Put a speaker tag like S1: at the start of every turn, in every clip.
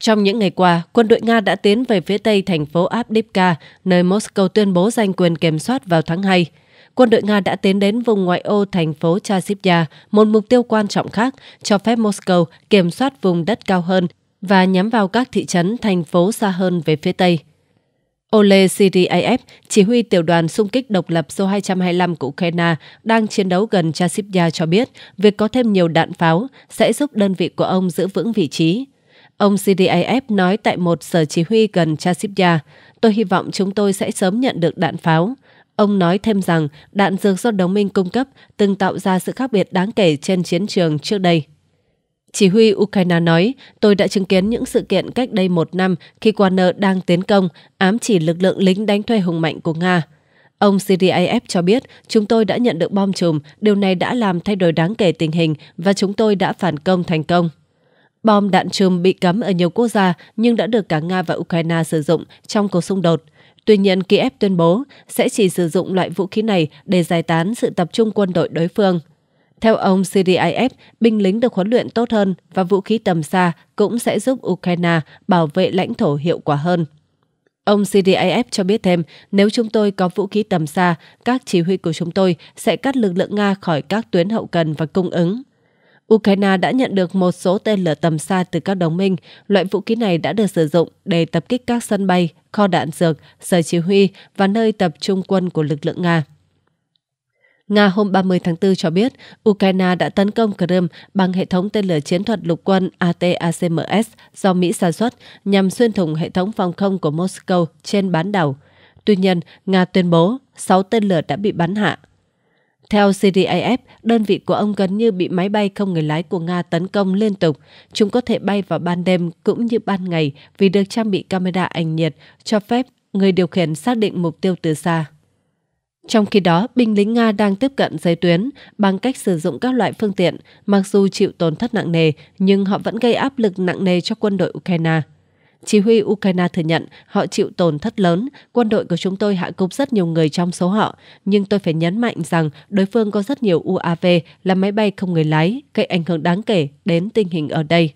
S1: Trong những ngày qua, quân đội Nga đã tiến về phía tây thành phố Avdiivka, nơi Moscow tuyên bố giành quyền kiểm soát vào tháng 2. Quân đội Nga đã tiến đến vùng ngoại ô thành phố Chasivya, một mục tiêu quan trọng khác, cho phép Moscow kiểm soát vùng đất cao hơn và nhắm vào các thị trấn, thành phố xa hơn về phía tây. Ole Siriev, chỉ huy tiểu đoàn xung kích độc lập số 225 của Ukraine, đang chiến đấu gần Chasivya cho biết việc có thêm nhiều đạn pháo sẽ giúp đơn vị của ông giữ vững vị trí. Ông CDAF nói tại một sở chỉ huy gần Chasipya: tôi hy vọng chúng tôi sẽ sớm nhận được đạn pháo. Ông nói thêm rằng đạn dược do đồng minh cung cấp từng tạo ra sự khác biệt đáng kể trên chiến trường trước đây. Chỉ huy Ukraine nói, tôi đã chứng kiến những sự kiện cách đây một năm khi Warner đang tiến công, ám chỉ lực lượng lính đánh thuê hùng mạnh của Nga. Ông CDAF cho biết, chúng tôi đã nhận được bom chùm, điều này đã làm thay đổi đáng kể tình hình và chúng tôi đã phản công thành công. Bom đạn trùm bị cấm ở nhiều quốc gia nhưng đã được cả Nga và Ukraine sử dụng trong cuộc xung đột. Tuy nhiên, Kiev tuyên bố sẽ chỉ sử dụng loại vũ khí này để giải tán sự tập trung quân đội đối phương. Theo ông CDIF, binh lính được huấn luyện tốt hơn và vũ khí tầm xa cũng sẽ giúp Ukraine bảo vệ lãnh thổ hiệu quả hơn. Ông CDIF cho biết thêm, nếu chúng tôi có vũ khí tầm xa, các chỉ huy của chúng tôi sẽ cắt lực lượng Nga khỏi các tuyến hậu cần và cung ứng. Ukraine đã nhận được một số tên lửa tầm xa từ các đồng minh. Loại vũ khí này đã được sử dụng để tập kích các sân bay, kho đạn dược, sở chỉ huy và nơi tập trung quân của lực lượng Nga. Nga hôm 30 tháng 4 cho biết Ukraine đã tấn công Crimea bằng hệ thống tên lửa chiến thuật lục quân ATACMS do Mỹ sản xuất nhằm xuyên thủng hệ thống phòng không của Moscow trên bán đảo. Tuy nhiên, Nga tuyên bố 6 tên lửa đã bị bắn hạ, theo CDAF, đơn vị của ông gần như bị máy bay không người lái của Nga tấn công liên tục. Chúng có thể bay vào ban đêm cũng như ban ngày vì được trang bị camera ảnh nhiệt cho phép người điều khiển xác định mục tiêu từ xa. Trong khi đó, binh lính Nga đang tiếp cận giới tuyến bằng cách sử dụng các loại phương tiện, mặc dù chịu tổn thất nặng nề nhưng họ vẫn gây áp lực nặng nề cho quân đội Ukraine. Chỉ huy Ukraine thừa nhận họ chịu tổn thất lớn, quân đội của chúng tôi hạ gục rất nhiều người trong số họ, nhưng tôi phải nhấn mạnh rằng đối phương có rất nhiều UAV là máy bay không người lái, gây ảnh hưởng đáng kể đến tình hình ở đây.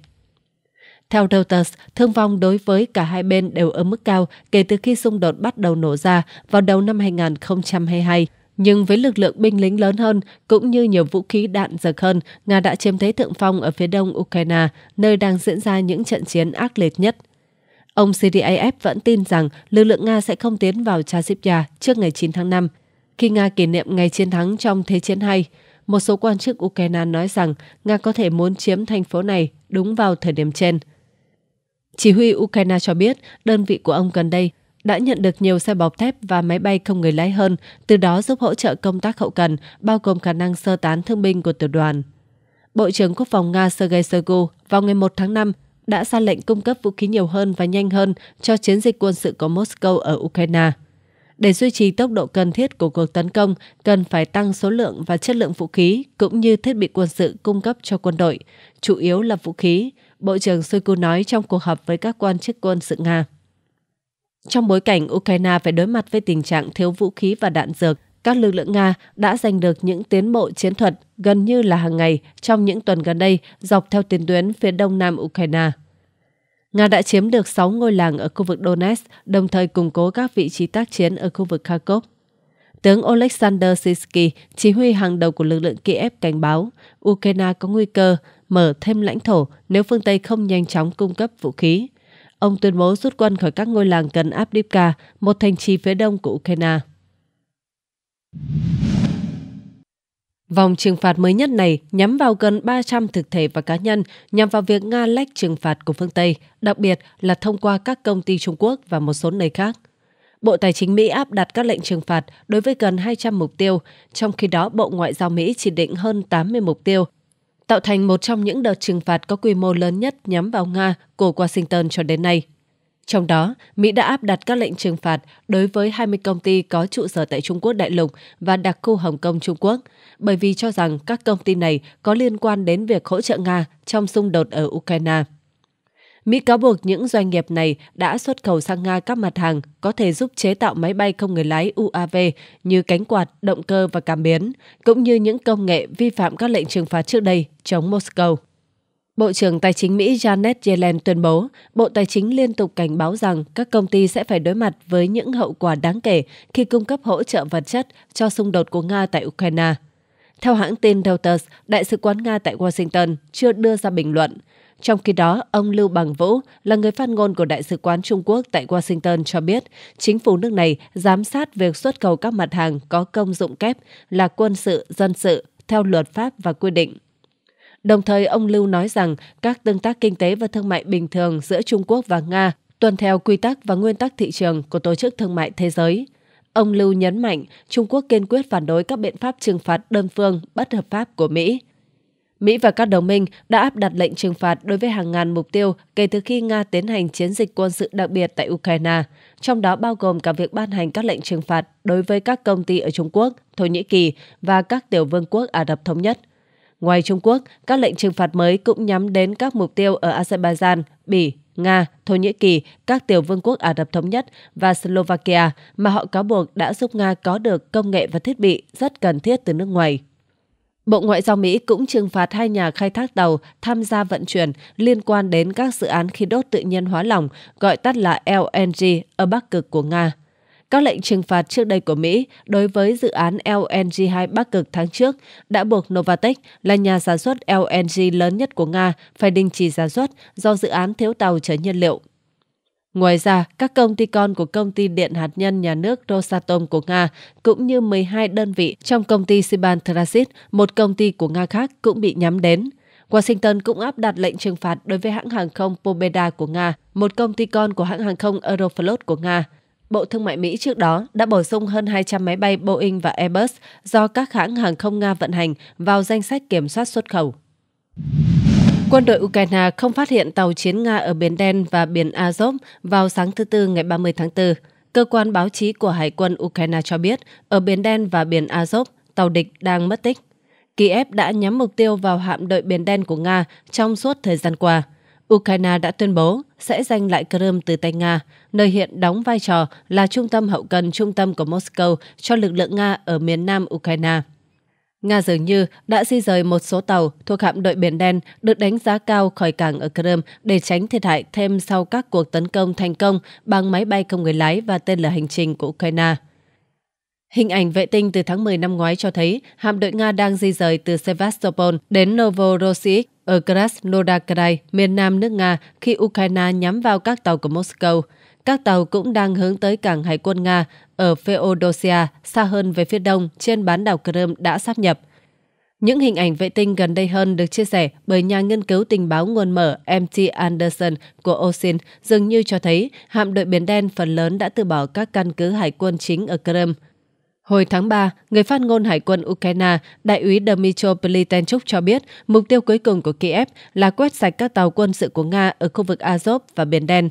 S1: Theo Reuters, thương vong đối với cả hai bên đều ở mức cao kể từ khi xung đột bắt đầu nổ ra vào đầu năm 2022. Nhưng với lực lượng binh lính lớn hơn, cũng như nhiều vũ khí đạn dược hơn, Nga đã chiếm thế thượng phong ở phía đông Ukraine, nơi đang diễn ra những trận chiến ác liệt nhất Ông CDAF vẫn tin rằng lực lượng Nga sẽ không tiến vào Chasipa trước ngày 9 tháng 5. Khi Nga kỷ niệm ngày chiến thắng trong Thế chiến II. một số quan chức Ukraine nói rằng Nga có thể muốn chiếm thành phố này đúng vào thời điểm trên. Chỉ huy Ukraine cho biết đơn vị của ông gần đây đã nhận được nhiều xe bọc thép và máy bay không người lái hơn, từ đó giúp hỗ trợ công tác hậu cần, bao gồm khả năng sơ tán thương binh của tiểu đoàn. Bộ trưởng Quốc phòng Nga Sergei Shoigu vào ngày 1 tháng 5 đã ra lệnh cung cấp vũ khí nhiều hơn và nhanh hơn cho chiến dịch quân sự của Moscow ở Ukraine. Để duy trì tốc độ cần thiết của cuộc tấn công, cần phải tăng số lượng và chất lượng vũ khí cũng như thiết bị quân sự cung cấp cho quân đội, chủ yếu là vũ khí, Bộ trưởng Shoigu nói trong cuộc họp với các quan chức quân sự Nga. Trong bối cảnh Ukraine phải đối mặt với tình trạng thiếu vũ khí và đạn dược, các lực lượng Nga đã giành được những tiến bộ chiến thuật gần như là hàng ngày trong những tuần gần đây dọc theo tiền tuyến phía đông nam Ukraine. Nga đã chiếm được 6 ngôi làng ở khu vực Donetsk, đồng thời củng cố các vị trí tác chiến ở khu vực Kharkov. Tướng Oleksandr Sisky, chỉ huy hàng đầu của lực lượng Kiev cảnh báo Ukraine có nguy cơ mở thêm lãnh thổ nếu phương Tây không nhanh chóng cung cấp vũ khí. Ông tuyên bố rút quân khỏi các ngôi làng gần abdipka, một thành trì phía đông của Ukraine. Vòng trừng phạt mới nhất này nhắm vào gần 300 thực thể và cá nhân nhằm vào việc Nga lách trừng phạt của phương Tây, đặc biệt là thông qua các công ty Trung Quốc và một số nơi khác. Bộ Tài chính Mỹ áp đặt các lệnh trừng phạt đối với gần 200 mục tiêu, trong khi đó Bộ Ngoại giao Mỹ chỉ định hơn 80 mục tiêu, tạo thành một trong những đợt trừng phạt có quy mô lớn nhất nhắm vào Nga của Washington cho đến nay. Trong đó, Mỹ đã áp đặt các lệnh trừng phạt đối với 20 công ty có trụ sở tại Trung Quốc đại lục và đặc khu Hồng Kông Trung Quốc, bởi vì cho rằng các công ty này có liên quan đến việc hỗ trợ Nga trong xung đột ở Ukraine. Mỹ cáo buộc những doanh nghiệp này đã xuất khẩu sang Nga các mặt hàng có thể giúp chế tạo máy bay không người lái UAV như cánh quạt, động cơ và cảm biến, cũng như những công nghệ vi phạm các lệnh trừng phạt trước đây chống Moscow. Bộ trưởng Tài chính Mỹ Janet Yellen tuyên bố, Bộ Tài chính liên tục cảnh báo rằng các công ty sẽ phải đối mặt với những hậu quả đáng kể khi cung cấp hỗ trợ vật chất cho xung đột của Nga tại Ukraine. Theo hãng tin Reuters, Đại sứ quán Nga tại Washington chưa đưa ra bình luận. Trong khi đó, ông Lưu Bằng Vũ là người phát ngôn của Đại sứ quán Trung Quốc tại Washington cho biết chính phủ nước này giám sát việc xuất khẩu các mặt hàng có công dụng kép là quân sự, dân sự, theo luật pháp và quy định. Đồng thời, ông Lưu nói rằng các tương tác kinh tế và thương mại bình thường giữa Trung Quốc và Nga tuân theo quy tắc và nguyên tắc thị trường của Tổ chức Thương mại Thế giới. Ông Lưu nhấn mạnh Trung Quốc kiên quyết phản đối các biện pháp trừng phạt đơn phương bất hợp pháp của Mỹ. Mỹ và các đồng minh đã áp đặt lệnh trừng phạt đối với hàng ngàn mục tiêu kể từ khi Nga tiến hành chiến dịch quân sự đặc biệt tại Ukraine, trong đó bao gồm cả việc ban hành các lệnh trừng phạt đối với các công ty ở Trung Quốc, Thổ Nhĩ Kỳ và các tiểu vương quốc Ả Rập Thống Nhất – Ngoài Trung Quốc, các lệnh trừng phạt mới cũng nhắm đến các mục tiêu ở Azerbaijan, Bỉ, Nga, Thổ Nhĩ Kỳ, các tiểu vương quốc Ả Rập Thống Nhất và Slovakia mà họ cáo buộc đã giúp Nga có được công nghệ và thiết bị rất cần thiết từ nước ngoài. Bộ Ngoại giao Mỹ cũng trừng phạt hai nhà khai thác tàu tham gia vận chuyển liên quan đến các dự án khí đốt tự nhiên hóa lỏng, gọi tắt là LNG, ở Bắc Cực của Nga. Các lệnh trừng phạt trước đây của Mỹ đối với dự án LNG-2 Bắc Cực tháng trước đã buộc Novatek, là nhà sản xuất LNG lớn nhất của Nga phải đình chỉ sản xuất do dự án thiếu tàu chở nhiên liệu. Ngoài ra, các công ty con của công ty điện hạt nhân nhà nước Rosatom của Nga cũng như 12 đơn vị trong công ty Siban Transit, một công ty của Nga khác cũng bị nhắm đến. Washington cũng áp đặt lệnh trừng phạt đối với hãng hàng không Pobeda của Nga, một công ty con của hãng hàng không Aeroflot của Nga. Bộ Thương mại Mỹ trước đó đã bổ sung hơn 200 máy bay Boeing và Airbus do các hãng hàng không Nga vận hành vào danh sách kiểm soát xuất khẩu. Quân đội Ukraine không phát hiện tàu chiến Nga ở Biển Đen và Biển Azov vào sáng thứ Tư ngày 30 tháng 4. Cơ quan báo chí của Hải quân Ukraine cho biết ở Biển Đen và Biển Azov, tàu địch đang mất tích. Kiev đã nhắm mục tiêu vào hạm đội Biển Đen của Nga trong suốt thời gian qua – Ukraine đã tuyên bố sẽ giành lại Crimea từ tay Nga, nơi hiện đóng vai trò là trung tâm hậu cần trung tâm của Moscow cho lực lượng Nga ở miền nam Ukraine. Nga dường như đã di rời một số tàu thuộc hạm đội Biển Đen được đánh giá cao khỏi cảng ở Crimea để tránh thiệt hại thêm sau các cuộc tấn công thành công bằng máy bay không người lái và tên lửa hành trình của Ukraine. Hình ảnh vệ tinh từ tháng 10 năm ngoái cho thấy hạm đội Nga đang di rời từ Sevastopol đến Novorossiysk ở Krasnodar Krai, miền nam nước Nga khi Ukraine nhắm vào các tàu của Moscow. Các tàu cũng đang hướng tới cảng hải quân Nga ở Feodosia, xa hơn về phía đông trên bán đảo Crimea đã sáp nhập. Những hình ảnh vệ tinh gần đây hơn được chia sẻ bởi nhà nghiên cứu tình báo nguồn mở MT Anderson của OSIN dường như cho thấy hạm đội Biển Đen phần lớn đã từ bỏ các căn cứ hải quân chính ở Crimea. Hồi tháng 3, người phát ngôn Hải quân Ukraine, đại úy Dmytro Plitenchuk cho biết mục tiêu cuối cùng của Kiev là quét sạch các tàu quân sự của Nga ở khu vực Azov và Biển Đen.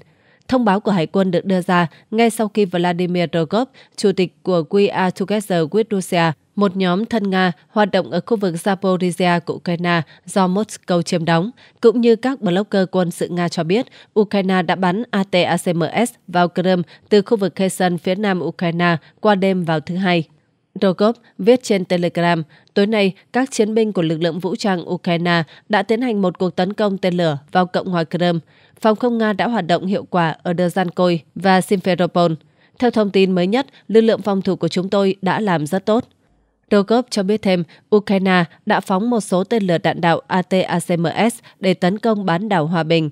S1: Thông báo của Hải quân được đưa ra ngay sau khi Vladimir Rogov, chủ tịch của We Are Together with Russia, một nhóm thân Nga hoạt động ở khu vực Zaporizhia của Ukraine do Moscow chiếm đóng. Cũng như các blogger quân sự Nga cho biết, Ukraine đã bắn ATACMS vào Crimea từ khu vực Kherson phía nam Ukraine qua đêm vào thứ Hai. Rogov viết trên Telegram, tối nay các chiến binh của lực lượng vũ trang Ukraine đã tiến hành một cuộc tấn công tên lửa vào Cộng hòa Crimea. Phòng không Nga đã hoạt động hiệu quả ở Dzhankoy và Simferopol. Theo thông tin mới nhất, lực lượng phòng thủ của chúng tôi đã làm rất tốt. Rogov cho biết thêm, Ukraine đã phóng một số tên lửa đạn đạo ATACMS để tấn công bán đảo Hòa Bình.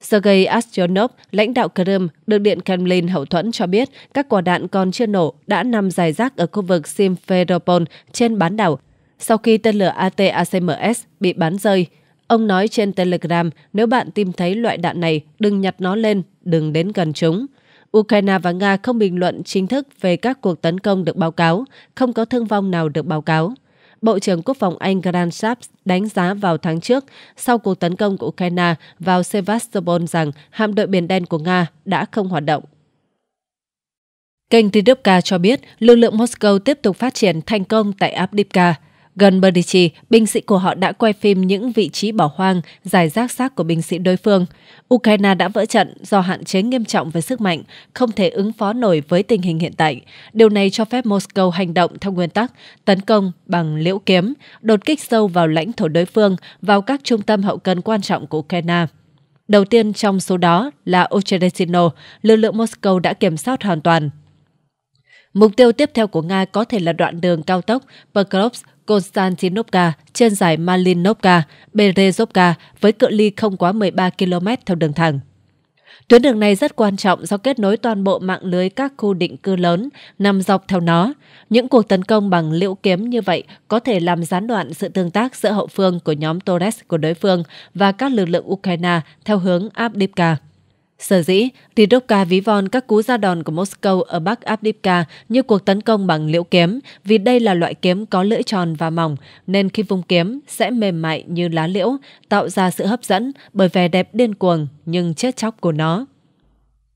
S1: Sergei Astyonov, lãnh đạo Crimea, được Điện Kremlin hậu thuẫn cho biết các quả đạn còn chưa nổ đã nằm dài rác ở khu vực Simferopol trên bán đảo sau khi tên lửa ATACMS bị bắn rơi. Ông nói trên Telegram, nếu bạn tìm thấy loại đạn này, đừng nhặt nó lên, đừng đến gần chúng. Ukraine và Nga không bình luận chính thức về các cuộc tấn công được báo cáo, không có thương vong nào được báo cáo. Bộ trưởng Quốc phòng Anh Grant Shapps đánh giá vào tháng trước, sau cuộc tấn công của Ukraine vào Sevastopol rằng hạm đội Biển Đen của Nga đã không hoạt động. Kênh Tidovka cho biết lực lượng Moscow tiếp tục phát triển thành công tại Avdiivka, Gần Berdichi, binh sĩ của họ đã quay phim những vị trí bỏ hoang, giải rác xác của binh sĩ đối phương. Ukraine đã vỡ trận do hạn chế nghiêm trọng về sức mạnh, không thể ứng phó nổi với tình hình hiện tại. Điều này cho phép Moscow hành động theo nguyên tắc tấn công bằng liễu kiếm, đột kích sâu vào lãnh thổ đối phương, vào các trung tâm hậu cần quan trọng của Ukraine. Đầu tiên trong số đó là Ocherechino, lực lượng Moscow đã kiểm soát hoàn toàn. Mục tiêu tiếp theo của Nga có thể là đoạn đường cao tốc Pokrovsk Konstantinovka trên giải Malinovka, Berezovka với cự ly không quá 13 km theo đường thẳng. Tuyến đường này rất quan trọng do kết nối toàn bộ mạng lưới các khu định cư lớn nằm dọc theo nó. Những cuộc tấn công bằng liễu kiếm như vậy có thể làm gián đoạn sự tương tác giữa hậu phương của nhóm Torres của đối phương và các lực lượng Ukraine theo hướng Abdivka. Sở dĩ, Tidovka ví von các cú ra đòn của Moscow ở Bắc Abdivka như cuộc tấn công bằng liễu kiếm vì đây là loại kiếm có lưỡi tròn và mỏng, nên khi vung kiếm sẽ mềm mại như lá liễu, tạo ra sự hấp dẫn bởi vẻ đẹp điên cuồng nhưng chết chóc của nó.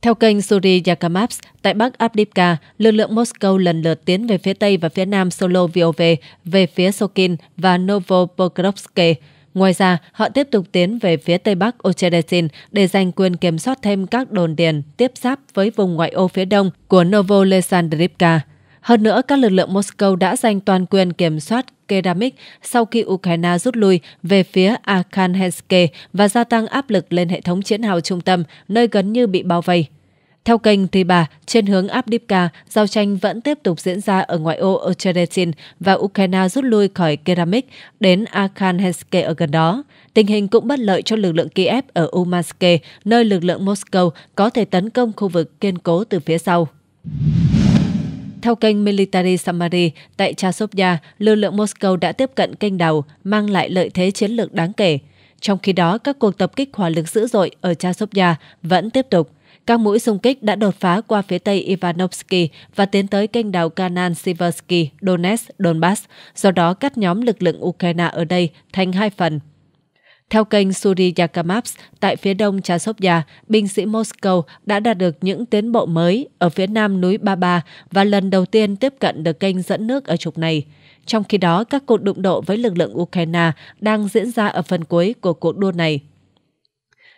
S1: Theo kênh Suri Yakamaps, tại Bắc Abdivka, lực lượng Moscow lần lượt tiến về phía Tây và phía Nam solo vov về phía Sokin và Novopokrovsky. Ngoài ra, họ tiếp tục tiến về phía tây bắc Ocheresin để giành quyền kiểm soát thêm các đồn điền tiếp giáp với vùng ngoại ô phía đông của Novolesandrivka. Hơn nữa, các lực lượng Moscow đã giành toàn quyền kiểm soát Keramik sau khi Ukraine rút lui về phía Arkhangelsk và gia tăng áp lực lên hệ thống chiến hào trung tâm, nơi gần như bị bao vây. Theo kênh Tuy Bà, trên hướng Abdivka, giao tranh vẫn tiếp tục diễn ra ở ngoại ô Ocherezin và Ukraine rút lui khỏi Keramik đến Akhanhenske ở gần đó. Tình hình cũng bất lợi cho lực lượng Kiev ở Umanske, nơi lực lượng Moscow có thể tấn công khu vực kiên cố từ phía sau. Theo kênh Military Summary, tại Chasovya, lực lượng Moscow đã tiếp cận kênh đào, mang lại lợi thế chiến lược đáng kể. Trong khi đó, các cuộc tập kích hỏa lực dữ dội ở Chasovya vẫn tiếp tục các mũi xung kích đã đột phá qua phía tây Ivanovsky và tiến tới kênh đào Kanan Siversky, Donetsk, Donbass, do đó cắt nhóm lực lượng Ukraine ở đây thành hai phần. Theo kênh Suri Yakamaps, tại phía đông Chasovya, binh sĩ Moscow đã đạt được những tiến bộ mới ở phía nam núi Baba và lần đầu tiên tiếp cận được kênh dẫn nước ở trục này. Trong khi đó, các cuộc đụng độ với lực lượng Ukraine đang diễn ra ở phần cuối của cuộc đua này.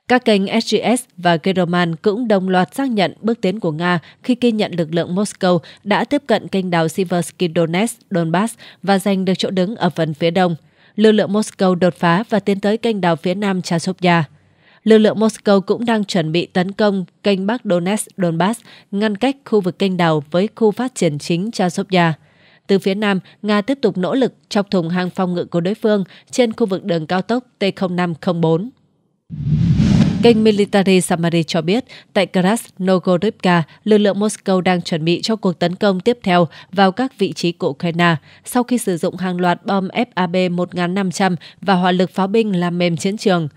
S1: Các kênh SGS và Geroman cũng đồng loạt xác nhận bước tiến của Nga khi ghi nhận lực lượng Moscow đã tiếp cận kênh đào Siversky Donetsk, Donbass và giành được chỗ đứng ở phần phía đông. Lực lượng Moscow đột phá và tiến tới kênh đào phía nam Chasovya. Lực lượng Moscow cũng đang chuẩn bị tấn công kênh Bắc Donetsk, Donbass, ngăn cách khu vực kênh đào với khu phát triển chính Chasovya. Từ phía Nam, Nga tiếp tục nỗ lực chọc thùng hàng phòng ngự của đối phương trên khu vực đường cao tốc T0504. Kênh Military Samary cho biết, tại Krasnogorivka, lực lượng Moscow đang chuẩn bị cho cuộc tấn công tiếp theo vào các vị trí của Ukraine sau khi sử dụng hàng loạt bom FAB-1500 và hỏa lực pháo binh làm mềm chiến trường.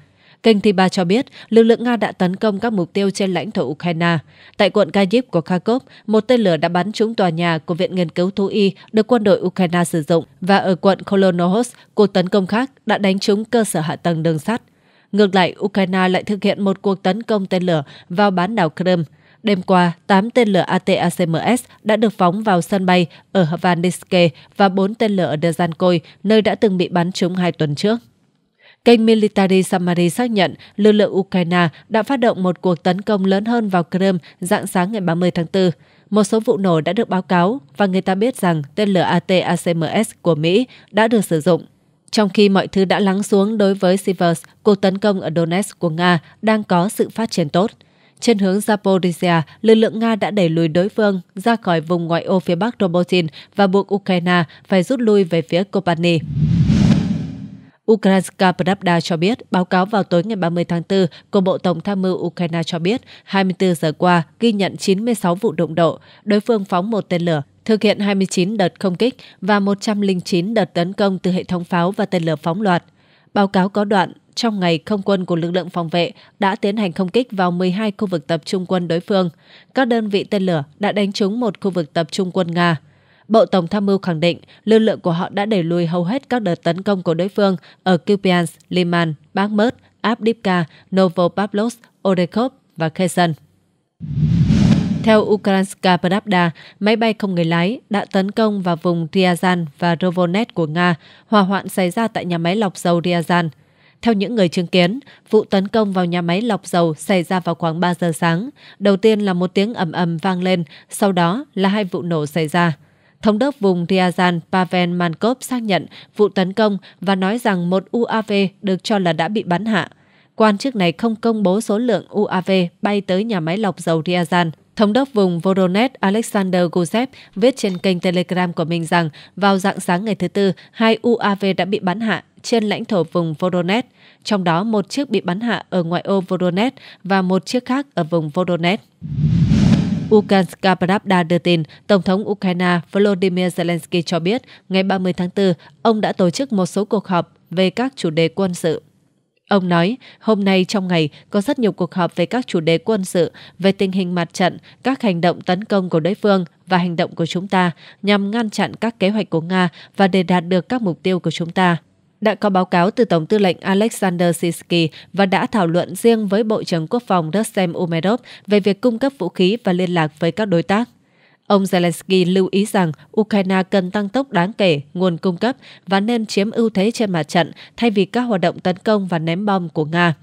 S1: Kênh Tiba cho biết, lực lượng Nga đã tấn công các mục tiêu trên lãnh thổ Ukraine. Tại quận Kyiv của Kharkov, một tên lửa đã bắn trúng tòa nhà của Viện Nghiên cứu Thú Y được quân đội Ukraine sử dụng, và ở quận Kolonohos, cuộc tấn công khác đã đánh trúng cơ sở hạ tầng đường sắt. Ngược lại, Ukraine lại thực hiện một cuộc tấn công tên lửa vào bán đảo Crimea. Đêm qua, 8 tên lửa ATACMS đã được phóng vào sân bay ở Hvanniske và 4 tên lửa ở Dzhankoy, nơi đã từng bị bắn trúng hai tuần trước. Kênh Military Summary xác nhận lực lượng Ukraine đã phát động một cuộc tấn công lớn hơn vào Crimea dạng sáng ngày 30 tháng 4. Một số vụ nổ đã được báo cáo và người ta biết rằng tên lửa ATACMS của Mỹ đã được sử dụng. Trong khi mọi thứ đã lắng xuống đối với Sivers, cuộc tấn công ở Donetsk của Nga đang có sự phát triển tốt. Trên hướng Zaporizhia, lực lượng Nga đã đẩy lùi đối phương ra khỏi vùng ngoại ô phía bắc Robotin và buộc Ukraine phải rút lui về phía Kobani. Ukrainska Pravda cho biết, báo cáo vào tối ngày 30 tháng 4 của Bộ Tổng tham mưu Ukraine cho biết, 24 giờ qua ghi nhận 96 vụ đụng độ, đối phương phóng một tên lửa, thực hiện 29 đợt không kích và 109 đợt tấn công từ hệ thống pháo và tên lửa phóng loạt. Báo cáo có đoạn, trong ngày không quân của lực lượng phòng vệ đã tiến hành không kích vào 12 khu vực tập trung quân đối phương. Các đơn vị tên lửa đã đánh trúng một khu vực tập trung quân Nga. Bộ Tổng tham mưu khẳng định lực lượng của họ đã đẩy lùi hầu hết các đợt tấn công của đối phương ở Kupiansk, Liman, Bakhmut, Avdiivka, Novopavlovsk, Odekhov và Kherson. Theo Ukrainska Pravda, máy bay không người lái đã tấn công vào vùng Ryazan và Rovonet của Nga, hỏa hoạn xảy ra tại nhà máy lọc dầu Ryazan. Theo những người chứng kiến, vụ tấn công vào nhà máy lọc dầu xảy ra vào khoảng 3 giờ sáng. Đầu tiên là một tiếng ầm ầm vang lên, sau đó là hai vụ nổ xảy ra. Thống đốc vùng Ryazan Pavel Mankov xác nhận vụ tấn công và nói rằng một UAV được cho là đã bị bắn hạ. Quan chức này không công bố số lượng UAV bay tới nhà máy lọc dầu Ryazan. Thống đốc vùng Voronet Alexander Gusev viết trên kênh Telegram của mình rằng vào dạng sáng ngày thứ Tư, hai UAV đã bị bắn hạ trên lãnh thổ vùng Voronet, trong đó một chiếc bị bắn hạ ở ngoại ô Voronet và một chiếc khác ở vùng Voronet. Ukanska Pravda đưa tin, Tổng thống Ukraine Volodymyr Zelensky cho biết ngày 30 tháng 4, ông đã tổ chức một số cuộc họp về các chủ đề quân sự Ông nói, hôm nay trong ngày có rất nhiều cuộc họp về các chủ đề quân sự, về tình hình mặt trận, các hành động tấn công của đối phương và hành động của chúng ta nhằm ngăn chặn các kế hoạch của Nga và để đạt được các mục tiêu của chúng ta. Đã có báo cáo từ Tổng tư lệnh Alexander Sisky và đã thảo luận riêng với Bộ trưởng Quốc phòng Rustem Umerov về việc cung cấp vũ khí và liên lạc với các đối tác. Ông Zelensky lưu ý rằng Ukraine cần tăng tốc đáng kể nguồn cung cấp và nên chiếm ưu thế trên mặt trận thay vì các hoạt động tấn công và ném bom của Nga.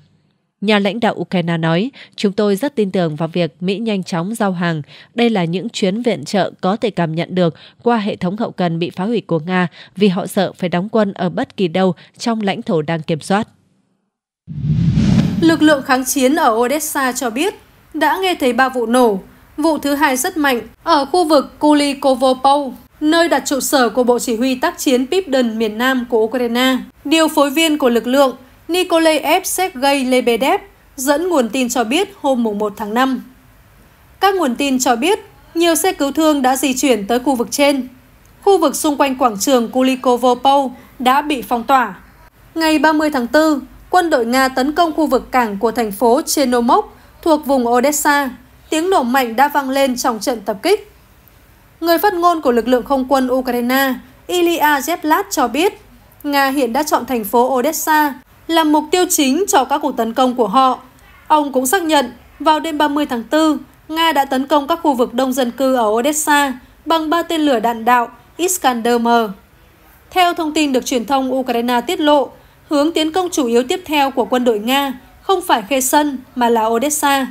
S1: Nhà lãnh đạo Ukraine nói, chúng tôi rất tin tưởng vào việc Mỹ nhanh chóng giao hàng. Đây là những chuyến viện trợ có thể cảm nhận được qua hệ thống hậu cần bị phá hủy của Nga vì họ sợ phải đóng quân ở bất kỳ đâu trong lãnh thổ đang kiểm soát.
S2: Lực lượng kháng chiến ở Odessa cho biết đã nghe thấy ba vụ nổ, Vụ thứ hai rất mạnh ở khu vực Kulikovo, nơi đặt trụ sở của Bộ Chỉ huy tác chiến Pipden miền Nam của Ukraine. Điều phối viên của lực lượng Nikolaev Sergei Lebedev dẫn nguồn tin cho biết hôm 1 tháng 5. Các nguồn tin cho biết nhiều xe cứu thương đã di chuyển tới khu vực trên. Khu vực xung quanh quảng trường Kulikovo đã bị phong tỏa. Ngày 30 tháng 4, quân đội Nga tấn công khu vực cảng của thành phố Chernomok thuộc vùng Odessa tiếng nổ mạnh đã vang lên trong trận tập kích. Người phát ngôn của lực lượng không quân Ukraine, Ilya Zeplat cho biết, Nga hiện đã chọn thành phố Odessa làm mục tiêu chính cho các cuộc tấn công của họ. Ông cũng xác nhận, vào đêm 30 tháng 4, Nga đã tấn công các khu vực đông dân cư ở Odessa bằng ba tên lửa đạn đạo Iskander-M. Theo thông tin được truyền thông Ukraine tiết lộ, hướng tiến công chủ yếu tiếp theo của quân đội Nga không phải Kherson mà là Odessa.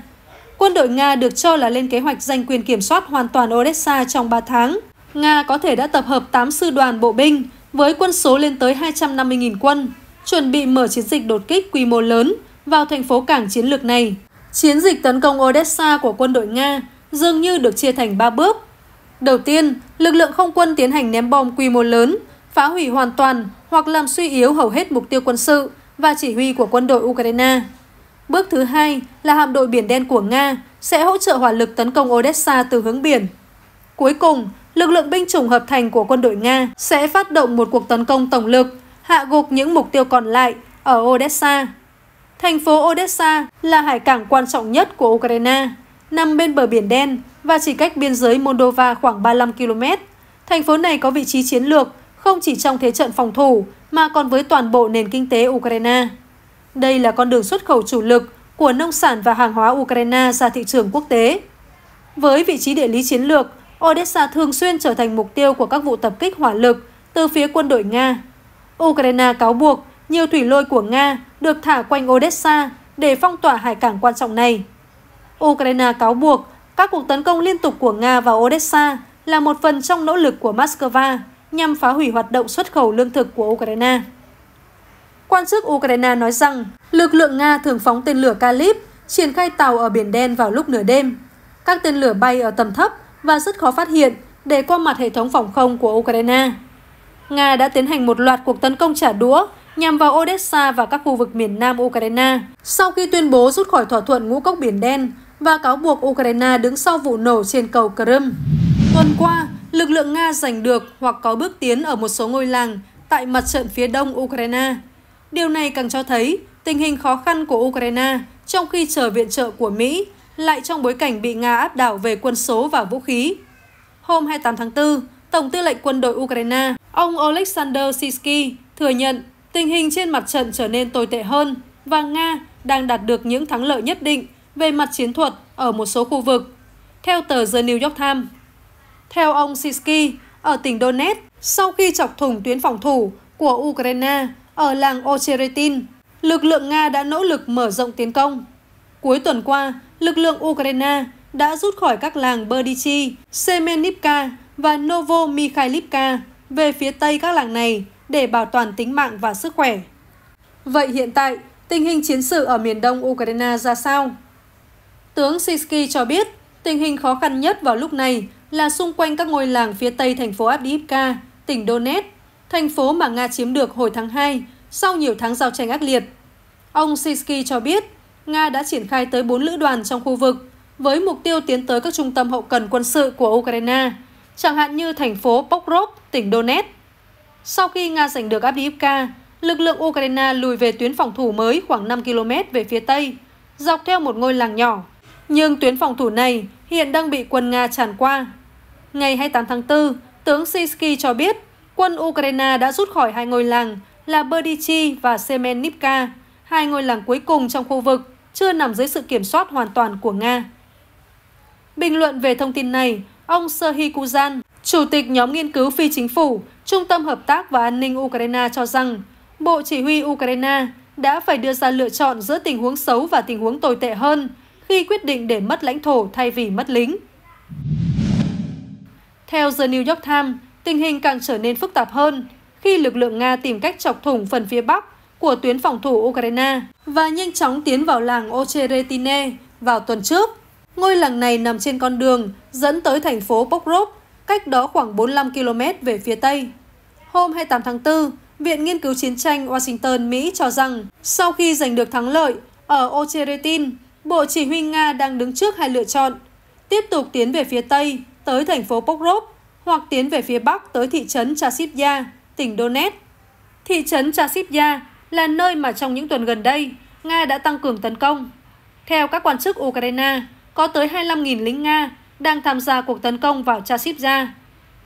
S2: Quân đội Nga được cho là lên kế hoạch giành quyền kiểm soát hoàn toàn Odessa trong 3 tháng. Nga có thể đã tập hợp 8 sư đoàn bộ binh với quân số lên tới 250.000 quân, chuẩn bị mở chiến dịch đột kích quy mô lớn vào thành phố cảng chiến lược này. Chiến dịch tấn công Odessa của quân đội Nga dường như được chia thành 3 bước. Đầu tiên, lực lượng không quân tiến hành ném bom quy mô lớn, phá hủy hoàn toàn hoặc làm suy yếu hầu hết mục tiêu quân sự và chỉ huy của quân đội Ukraine. Bước thứ hai là hạm đội Biển Đen của Nga sẽ hỗ trợ hỏa lực tấn công Odessa từ hướng biển. Cuối cùng, lực lượng binh chủng hợp thành của quân đội Nga sẽ phát động một cuộc tấn công tổng lực, hạ gục những mục tiêu còn lại ở Odessa. Thành phố Odessa là hải cảng quan trọng nhất của Ukraine, nằm bên bờ Biển Đen và chỉ cách biên giới Moldova khoảng 35 km. Thành phố này có vị trí chiến lược không chỉ trong thế trận phòng thủ mà còn với toàn bộ nền kinh tế Ukraine. Đây là con đường xuất khẩu chủ lực của nông sản và hàng hóa Ukraine ra thị trường quốc tế. Với vị trí địa lý chiến lược, Odessa thường xuyên trở thành mục tiêu của các vụ tập kích hỏa lực từ phía quân đội Nga. Ukraine cáo buộc nhiều thủy lôi của Nga được thả quanh Odessa để phong tỏa hải cảng quan trọng này. Ukraine cáo buộc các cuộc tấn công liên tục của Nga vào Odessa là một phần trong nỗ lực của Moscow nhằm phá hủy hoạt động xuất khẩu lương thực của Ukraine. Quan chức Ukraine nói rằng lực lượng Nga thường phóng tên lửa Kalib triển khai tàu ở Biển Đen vào lúc nửa đêm. Các tên lửa bay ở tầm thấp và rất khó phát hiện để qua mặt hệ thống phòng không của Ukraine. Nga đã tiến hành một loạt cuộc tấn công trả đũa nhằm vào Odessa và các khu vực miền nam Ukraine sau khi tuyên bố rút khỏi thỏa thuận ngũ cốc Biển Đen và cáo buộc Ukraine đứng sau vụ nổ trên cầu Crimea. Tuần qua, lực lượng Nga giành được hoặc có bước tiến ở một số ngôi làng tại mặt trận phía đông Ukraine. Điều này càng cho thấy tình hình khó khăn của Ukraine trong khi chờ viện trợ của Mỹ lại trong bối cảnh bị Nga áp đảo về quân số và vũ khí. Hôm 28 tháng 4, Tổng tư lệnh quân đội Ukraine, ông Oleksandr Sisky thừa nhận tình hình trên mặt trận trở nên tồi tệ hơn và Nga đang đạt được những thắng lợi nhất định về mặt chiến thuật ở một số khu vực, theo tờ The New York Times. Theo ông Sisky, ở tỉnh Donetsk, sau khi chọc thủng tuyến phòng thủ của Ukraine ở làng Ocheretin, lực lượng Nga đã nỗ lực mở rộng tiến công. Cuối tuần qua, lực lượng Ukraine đã rút khỏi các làng Berdichi, Semenivka và Novo Mikhailivka về phía tây các làng này để bảo toàn tính mạng và sức khỏe. Vậy hiện tại, tình hình chiến sự ở miền đông Ukraine ra sao? Tướng Sisky cho biết, tình hình khó khăn nhất vào lúc này là xung quanh các ngôi làng phía tây thành phố Avdiivka, tỉnh Donetsk thành phố mà Nga chiếm được hồi tháng 2 sau nhiều tháng giao tranh ác liệt. Ông Sisky cho biết, Nga đã triển khai tới 4 lữ đoàn trong khu vực với mục tiêu tiến tới các trung tâm hậu cần quân sự của Ukraine, chẳng hạn như thành phố Pokrov, tỉnh Donetsk. Sau khi Nga giành được Abdiivka, lực lượng Ukraine lùi về tuyến phòng thủ mới khoảng 5 km về phía tây, dọc theo một ngôi làng nhỏ. Nhưng tuyến phòng thủ này hiện đang bị quân Nga tràn qua. Ngày 28 tháng 4, tướng Sisky cho biết Quân Ukraine đã rút khỏi hai ngôi làng là Berdichi và Semenivka, hai ngôi làng cuối cùng trong khu vực chưa nằm dưới sự kiểm soát hoàn toàn của Nga. Bình luận về thông tin này, ông Serhiy Kuzan, Chủ tịch nhóm nghiên cứu phi chính phủ, Trung tâm Hợp tác và An ninh Ukraine cho rằng, Bộ Chỉ huy Ukraine đã phải đưa ra lựa chọn giữa tình huống xấu và tình huống tồi tệ hơn khi quyết định để mất lãnh thổ thay vì mất lính. Theo The New York Times, Tình hình càng trở nên phức tạp hơn khi lực lượng Nga tìm cách chọc thủng phần phía bắc của tuyến phòng thủ Ukraine và nhanh chóng tiến vào làng Ocheretine vào tuần trước. Ngôi làng này nằm trên con đường dẫn tới thành phố Pokrov, cách đó khoảng 45 km về phía Tây. Hôm 28 tháng 4, Viện Nghiên cứu Chiến tranh Washington, Mỹ cho rằng sau khi giành được thắng lợi ở Ocheretin, Bộ Chỉ huy Nga đang đứng trước hai lựa chọn, tiếp tục tiến về phía Tây tới thành phố Pokrov hoặc tiến về phía bắc tới thị trấn Chasipya, tỉnh Donetsk. Thị trấn Chasipya là nơi mà trong những tuần gần đây, Nga đã tăng cường tấn công. Theo các quan chức Ukraine, có tới 25.000 lính Nga đang tham gia cuộc tấn công vào Chasipya.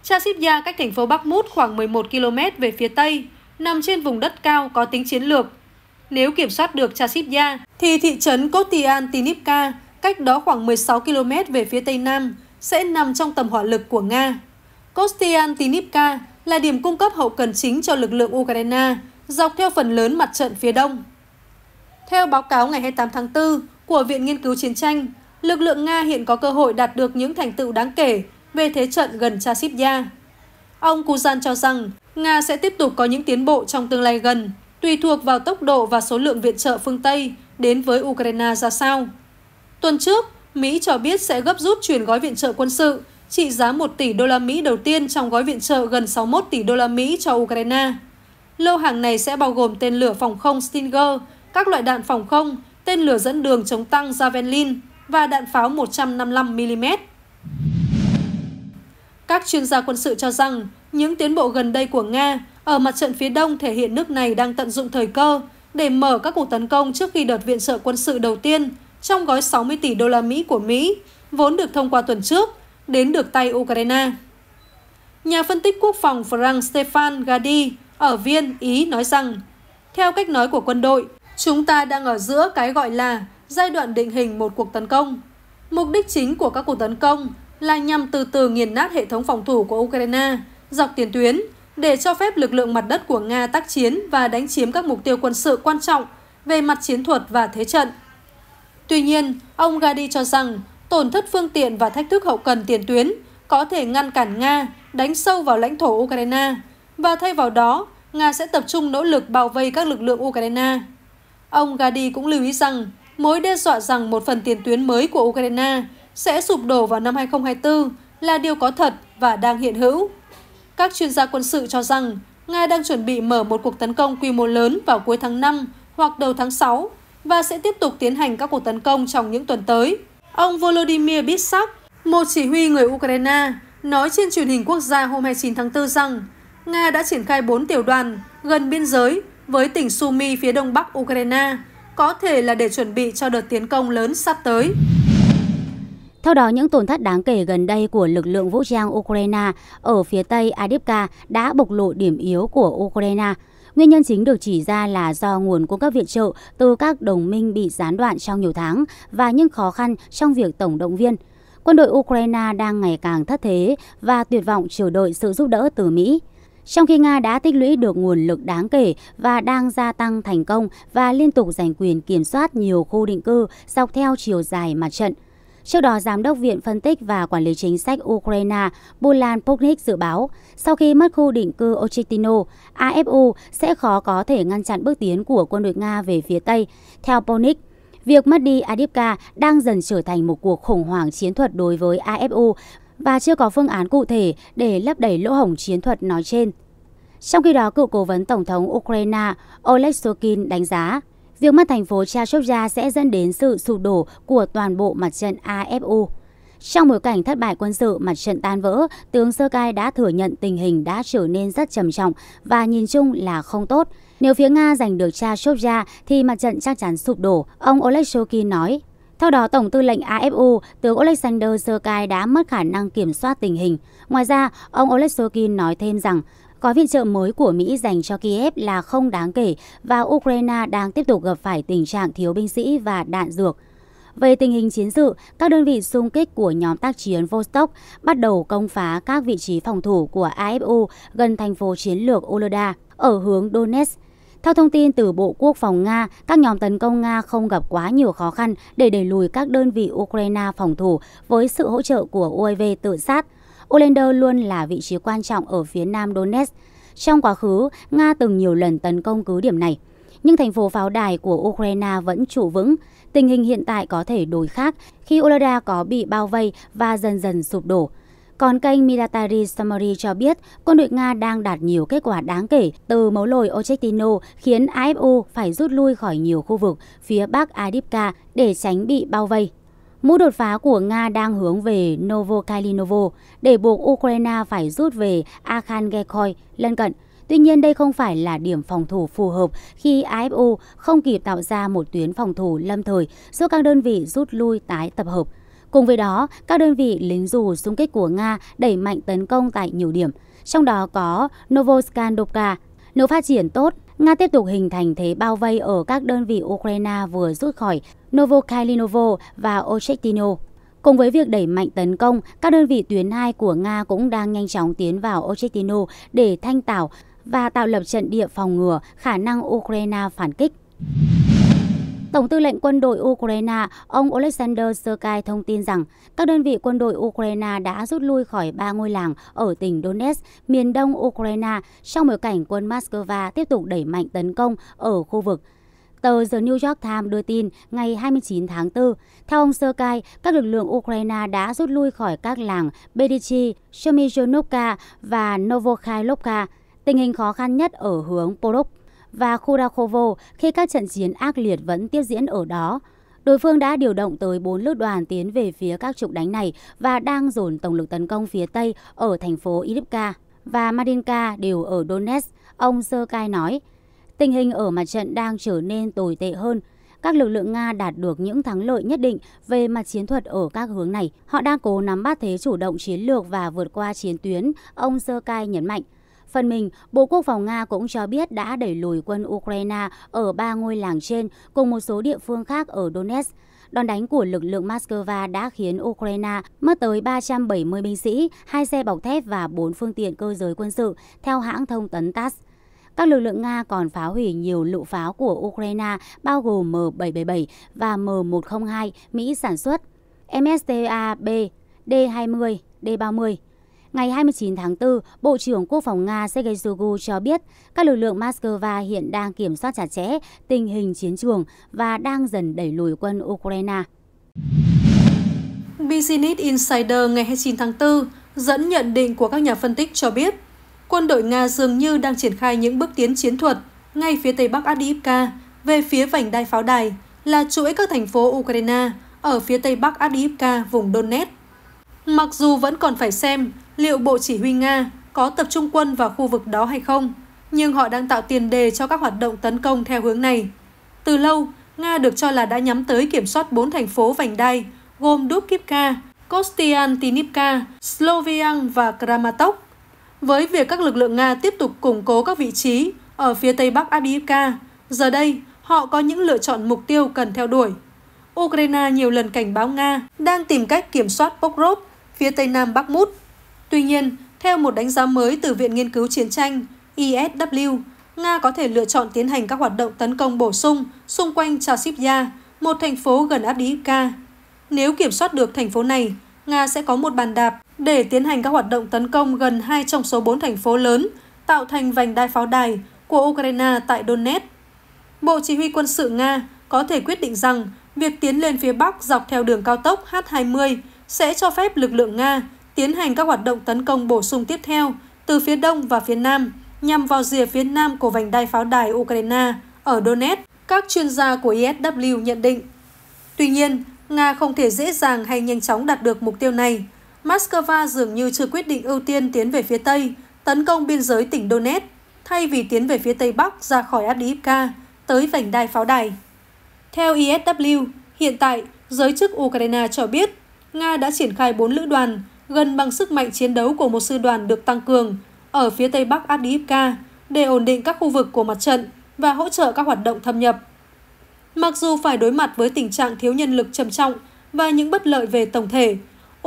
S2: Chasipya cách thành phố Bakhmut khoảng 11 km về phía tây, nằm trên vùng đất cao có tính chiến lược. Nếu kiểm soát được Chasipya, thì thị trấn Kotian Tinivka cách đó khoảng 16 km về phía tây nam sẽ nằm trong tầm hỏa lực của Nga. Kostiantinivka là điểm cung cấp hậu cần chính cho lực lượng Ukraine, dọc theo phần lớn mặt trận phía đông. Theo báo cáo ngày 28 tháng 4 của Viện Nghiên cứu Chiến tranh, lực lượng Nga hiện có cơ hội đạt được những thành tựu đáng kể về thế trận gần Chasipya. Ông Kuzan cho rằng Nga sẽ tiếp tục có những tiến bộ trong tương lai gần, tùy thuộc vào tốc độ và số lượng viện trợ phương Tây đến với Ukraine ra sao. Tuần trước, Mỹ cho biết sẽ gấp rút chuyển gói viện trợ quân sự trị giá 1 tỷ đô la Mỹ đầu tiên trong gói viện trợ gần 61 tỷ đô la Mỹ cho Ukraine. Lô hàng này sẽ bao gồm tên lửa phòng không Stinger, các loại đạn phòng không, tên lửa dẫn đường chống tăng Javelin và đạn pháo 155mm. Các chuyên gia quân sự cho rằng những tiến bộ gần đây của Nga ở mặt trận phía đông thể hiện nước này đang tận dụng thời cơ để mở các cuộc tấn công trước khi đợt viện trợ quân sự đầu tiên trong gói 60 tỷ đô la Mỹ của Mỹ, vốn được thông qua tuần trước, đến được tay Ukraine. Nhà phân tích quốc phòng Frank Stefan Gadi ở Viên, Ý nói rằng, theo cách nói của quân đội, chúng ta đang ở giữa cái gọi là giai đoạn định hình một cuộc tấn công. Mục đích chính của các cuộc tấn công là nhằm từ từ nghiền nát hệ thống phòng thủ của Ukraine dọc tiền tuyến để cho phép lực lượng mặt đất của Nga tác chiến và đánh chiếm các mục tiêu quân sự quan trọng về mặt chiến thuật và thế trận. Tuy nhiên, ông Gadi cho rằng tổn thất phương tiện và thách thức hậu cần tiền tuyến có thể ngăn cản Nga đánh sâu vào lãnh thổ Ukraine và thay vào đó, Nga sẽ tập trung nỗ lực bảo vệ các lực lượng Ukraine. Ông Gadi cũng lưu ý rằng mối đe dọa rằng một phần tiền tuyến mới của Ukraine sẽ sụp đổ vào năm 2024 là điều có thật và đang hiện hữu. Các chuyên gia quân sự cho rằng Nga đang chuẩn bị mở một cuộc tấn công quy mô lớn vào cuối tháng 5 hoặc đầu tháng 6 và sẽ tiếp tục tiến hành các cuộc tấn công trong những tuần tới. Ông Volodymyr Bitsok, một chỉ huy người Ukraine, nói trên truyền hình quốc gia hôm 29 tháng 4 rằng Nga đã triển khai 4 tiểu đoàn gần biên giới với tỉnh Sumy phía đông bắc Ukraine, có thể là để chuẩn bị cho đợt tiến
S3: công lớn sắp tới. Theo đó, những tổn thất đáng kể gần đây của lực lượng vũ trang Ukraine ở phía tây Adipka đã bộc lộ điểm yếu của Ukraine – Nguyên nhân chính được chỉ ra là do nguồn cung cấp viện trợ từ các đồng minh bị gián đoạn trong nhiều tháng và những khó khăn trong việc tổng động viên. Quân đội Ukraine đang ngày càng thất thế và tuyệt vọng chờ đợi sự giúp đỡ từ Mỹ. Trong khi Nga đã tích lũy được nguồn lực đáng kể và đang gia tăng thành công và liên tục giành quyền kiểm soát nhiều khu định cư dọc theo chiều dài mặt trận – Trước đó, Giám đốc Viện Phân tích và Quản lý Chính sách Ukraine Bolan Poknik dự báo, sau khi mất khu định cư Ochitino, AFU sẽ khó có thể ngăn chặn bước tiến của quân đội Nga về phía Tây. Theo Poknik, việc mất đi Adipka đang dần trở thành một cuộc khủng hoảng chiến thuật đối với AFU và chưa có phương án cụ thể để lấp đầy lỗ hổng chiến thuật nói trên. Trong khi đó, cựu cố vấn Tổng thống Ukraine Oleg Sokin đánh giá Việc mất thành phố Chashogja sẽ dẫn đến sự sụp đổ của toàn bộ mặt trận AFU. Trong bối cảnh thất bại quân sự mặt trận tan vỡ, tướng Sergei đã thừa nhận tình hình đã trở nên rất trầm trọng và nhìn chung là không tốt. Nếu phía Nga giành được Chashogja thì mặt trận chắc chắn sụp đổ, ông Oleg Shokin nói. Theo đó, Tổng tư lệnh AFU, tướng Alexander Sergei đã mất khả năng kiểm soát tình hình. Ngoài ra, ông Oleg Shokin nói thêm rằng Gói viện trợ mới của Mỹ dành cho Kiev là không đáng kể và Ukraine đang tiếp tục gặp phải tình trạng thiếu binh sĩ và đạn dược. Về tình hình chiến sự, các đơn vị xung kích của nhóm tác chiến Vostok bắt đầu công phá các vị trí phòng thủ của AFU gần thành phố chiến lược Oloda ở hướng Donetsk. Theo thông tin từ Bộ Quốc phòng Nga, các nhóm tấn công Nga không gặp quá nhiều khó khăn để đẩy lùi các đơn vị Ukraine phòng thủ với sự hỗ trợ của UAV tự sát – Olender luôn là vị trí quan trọng ở phía nam Donetsk. Trong quá khứ, Nga từng nhiều lần tấn công cứ điểm này, nhưng thành phố pháo đài của Ukraine vẫn trụ vững. Tình hình hiện tại có thể đổi khác khi Olender có bị bao vây và dần dần sụp đổ. Còn kênh Military Summary cho biết quân đội Nga đang đạt nhiều kết quả đáng kể từ mấu lồi Ochetino, khiến AFU phải rút lui khỏi nhiều khu vực phía bắc Adipka để tránh bị bao vây. Mũi đột phá của Nga đang hướng về Novokalinovo để buộc Ukraine phải rút về Akhangekoy lân cận. Tuy nhiên, đây không phải là điểm phòng thủ phù hợp khi AFU không kịp tạo ra một tuyến phòng thủ lâm thời giúp các đơn vị rút lui tái tập hợp. Cùng với đó, các đơn vị lính dù xung kích của Nga đẩy mạnh tấn công tại nhiều điểm, trong đó có Novoskandovka. Nếu phát triển tốt, Nga tiếp tục hình thành thế bao vây ở các đơn vị Ukraine vừa rút khỏi Novokalinovo và Ochetino. Cùng với việc đẩy mạnh tấn công, các đơn vị tuyến 2 của Nga cũng đang nhanh chóng tiến vào Ochetino để thanh tảo và tạo lập trận địa phòng ngừa khả năng Ukraine phản kích. Tổng tư lệnh quân đội Ukraine, ông Oleksandr Sergei thông tin rằng các đơn vị quân đội Ukraine đã rút lui khỏi ba ngôi làng ở tỉnh Donetsk, miền đông Ukraine, trong bối cảnh quân Moscow tiếp tục đẩy mạnh tấn công ở khu vực. Tờ The New York Times đưa tin ngày 29 tháng 4, theo ông Serkai, các lực lượng Ukraine đã rút lui khỏi các làng Bedichi, Shemizhonovka và Novokhailovka, tình hình khó khăn nhất ở hướng Polop và Khurakhovo khi các trận chiến ác liệt vẫn tiếp diễn ở đó. Đối phương đã điều động tới 4 lữ đoàn tiến về phía các trục đánh này và đang dồn tổng lực tấn công phía Tây ở thành phố Idlibka và Madinka đều ở Donetsk, ông Serkai nói. Tình hình ở mặt trận đang trở nên tồi tệ hơn. Các lực lượng Nga đạt được những thắng lợi nhất định về mặt chiến thuật ở các hướng này. Họ đang cố nắm bắt thế chủ động chiến lược và vượt qua chiến tuyến, ông Sơ nhấn mạnh. Phần mình, Bộ Quốc phòng Nga cũng cho biết đã đẩy lùi quân Ukraine ở ba ngôi làng trên cùng một số địa phương khác ở Donetsk. Đòn đánh của lực lượng Moscow đã khiến Ukraine mất tới 370 binh sĩ, hai xe bọc thép và bốn phương tiện cơ giới quân sự, theo hãng thông tấn TASS. Các lực lượng Nga còn phá hủy nhiều lựu pháo của Ukraine bao gồm M777 và M102 Mỹ sản xuất, MSTA-B, D-20, D-30. Ngày 29 tháng 4, Bộ trưởng Quốc phòng Nga Sergei Shoigu cho biết các lực lượng Moscow hiện đang kiểm soát chặt chẽ tình hình chiến trường và đang dần đẩy lùi quân Ukraine. Business Insider ngày 29 tháng 4 dẫn
S2: nhận định của các nhà phân tích cho biết quân đội Nga dường như đang triển khai những bước tiến chiến thuật ngay phía tây bắc Adivka, về phía vành đai pháo đài, là chuỗi các thành phố Ukraine ở phía tây bắc Adivka, vùng Donetsk. Mặc dù vẫn còn phải xem liệu Bộ Chỉ huy Nga có tập trung quân vào khu vực đó hay không, nhưng họ đang tạo tiền đề cho các hoạt động tấn công theo hướng này. Từ lâu, Nga được cho là đã nhắm tới kiểm soát bốn thành phố vành đai, gồm Dubkivka, Kostiantynivka, Sloviansk và Kramatorsk với việc các lực lượng Nga tiếp tục củng cố các vị trí ở phía tây bắc Abdiivka. Giờ đây, họ có những lựa chọn mục tiêu cần theo đuổi. Ukraine nhiều lần cảnh báo Nga đang tìm cách kiểm soát Pokrov, phía tây nam Bakhmut. Tuy nhiên, theo một đánh giá mới từ Viện Nghiên cứu Chiến tranh ISW, Nga có thể lựa chọn tiến hành các hoạt động tấn công bổ sung xung quanh Chasivya, một thành phố gần Abdiivka. Nếu kiểm soát được thành phố này, Nga sẽ có một bàn đạp để tiến hành các hoạt động tấn công gần hai trong số bốn thành phố lớn, tạo thành vành đai pháo đài của Ukraine tại Donetsk. Bộ Chỉ huy quân sự Nga có thể quyết định rằng việc tiến lên phía Bắc dọc theo đường cao tốc H-20 sẽ cho phép lực lượng Nga tiến hành các hoạt động tấn công bổ sung tiếp theo từ phía Đông và phía Nam nhằm vào rìa phía Nam của vành đai pháo đài Ukraine ở Donetsk, các chuyên gia của ISW nhận định. Tuy nhiên, Nga không thể dễ dàng hay nhanh chóng đạt được mục tiêu này. Moscow dường như chưa quyết định ưu tiên tiến về phía Tây, tấn công biên giới tỉnh Donetsk, thay vì tiến về phía Tây Bắc ra khỏi Avdiivka, tới vành đai pháo đài. Theo ISW, hiện tại, giới chức Ukraine cho biết Nga đã triển khai 4 lữ đoàn, gần bằng sức mạnh chiến đấu của một sư đoàn được tăng cường ở phía Tây Bắc Avdiivka để ổn định các khu vực của mặt trận và hỗ trợ các hoạt động thâm nhập. Mặc dù phải đối mặt với tình trạng thiếu nhân lực trầm trọng và những bất lợi về tổng thể,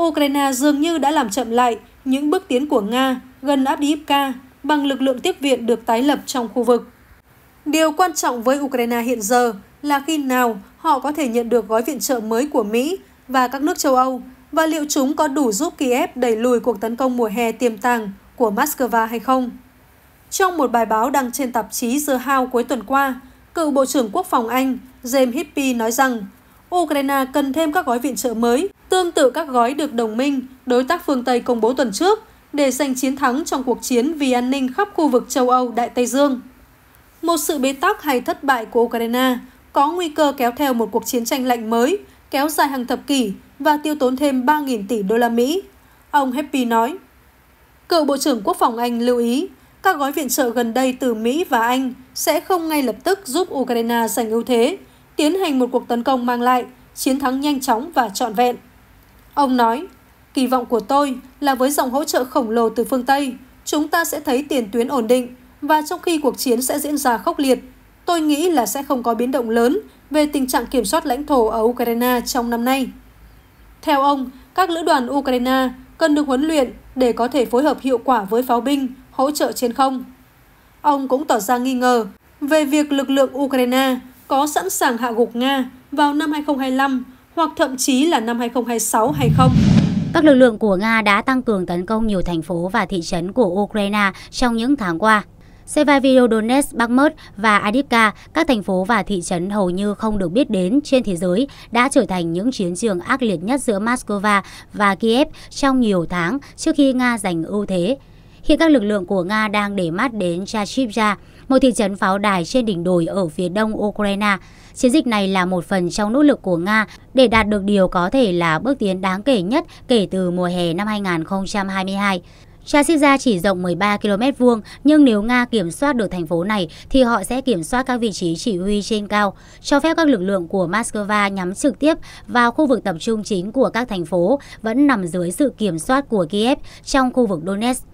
S2: Ukraine dường như đã làm chậm lại những bước tiến của Nga gần Avdiivka bằng lực lượng tiếp viện được tái lập trong khu vực. Điều quan trọng với Ukraine hiện giờ là khi nào họ có thể nhận được gói viện trợ mới của Mỹ và các nước châu Âu và liệu chúng có đủ giúp Kiev đẩy lùi cuộc tấn công mùa hè tiềm tàng của Moscow hay không. Trong một bài báo đăng trên tạp chí The House cuối tuần qua, cựu Bộ trưởng Quốc phòng Anh James Hippie nói rằng Ukraine cần thêm các gói viện trợ mới, tương tự các gói được đồng minh, đối tác phương Tây công bố tuần trước để giành chiến thắng trong cuộc chiến vì an ninh khắp khu vực châu Âu Đại Tây Dương. Một sự bế tắc hay thất bại của Ukraine có nguy cơ kéo theo một cuộc chiến tranh lạnh mới, kéo dài hàng thập kỷ và tiêu tốn thêm 3.000 tỷ đô la Mỹ. Ông Happy nói. Cựu Bộ trưởng Quốc phòng Anh lưu ý, các gói viện trợ gần đây từ Mỹ và Anh sẽ không ngay lập tức giúp Ukraine giành ưu thế, tiến hành một cuộc tấn công mang lại chiến thắng nhanh chóng và trọn vẹn. Ông nói, kỳ vọng của tôi là với dòng hỗ trợ khổng lồ từ phương Tây, chúng ta sẽ thấy tiền tuyến ổn định và trong khi cuộc chiến sẽ diễn ra khốc liệt, tôi nghĩ là sẽ không có biến động lớn về tình trạng kiểm soát lãnh thổ ở Ukraine trong năm nay. Theo ông, các lữ đoàn Ukraine cần được huấn luyện để có thể phối hợp hiệu quả với pháo binh, hỗ trợ trên không. Ông cũng tỏ ra nghi ngờ về việc lực lượng Ukraine có sẵn sàng hạ gục Nga vào năm 2025
S3: hoặc thậm chí là năm 2026 hay không. Các lực lượng của Nga đã tăng cường tấn công nhiều thành phố và thị trấn của Ukraine trong những tháng qua. Severodonetsk, Bakhmut và Adivka, các thành phố và thị trấn hầu như không được biết đến trên thế giới, đã trở thành những chiến trường ác liệt nhất giữa Moscow và Kiev trong nhiều tháng trước khi Nga giành ưu thế. Hiện các lực lượng của Nga đang để mắt đến Chachivya, một thị trấn pháo đài trên đỉnh đồi ở phía đông Ukraine. Chiến dịch này là một phần trong nỗ lực của Nga để đạt được điều có thể là bước tiến đáng kể nhất kể từ mùa hè năm 2022. Chasiza chỉ rộng 13 km vuông, nhưng nếu Nga kiểm soát được thành phố này thì họ sẽ kiểm soát các vị trí chỉ huy trên cao, cho phép các lực lượng của Moscow nhắm trực tiếp vào khu vực tập trung chính của các thành phố vẫn nằm dưới sự kiểm soát của Kiev trong khu vực Donetsk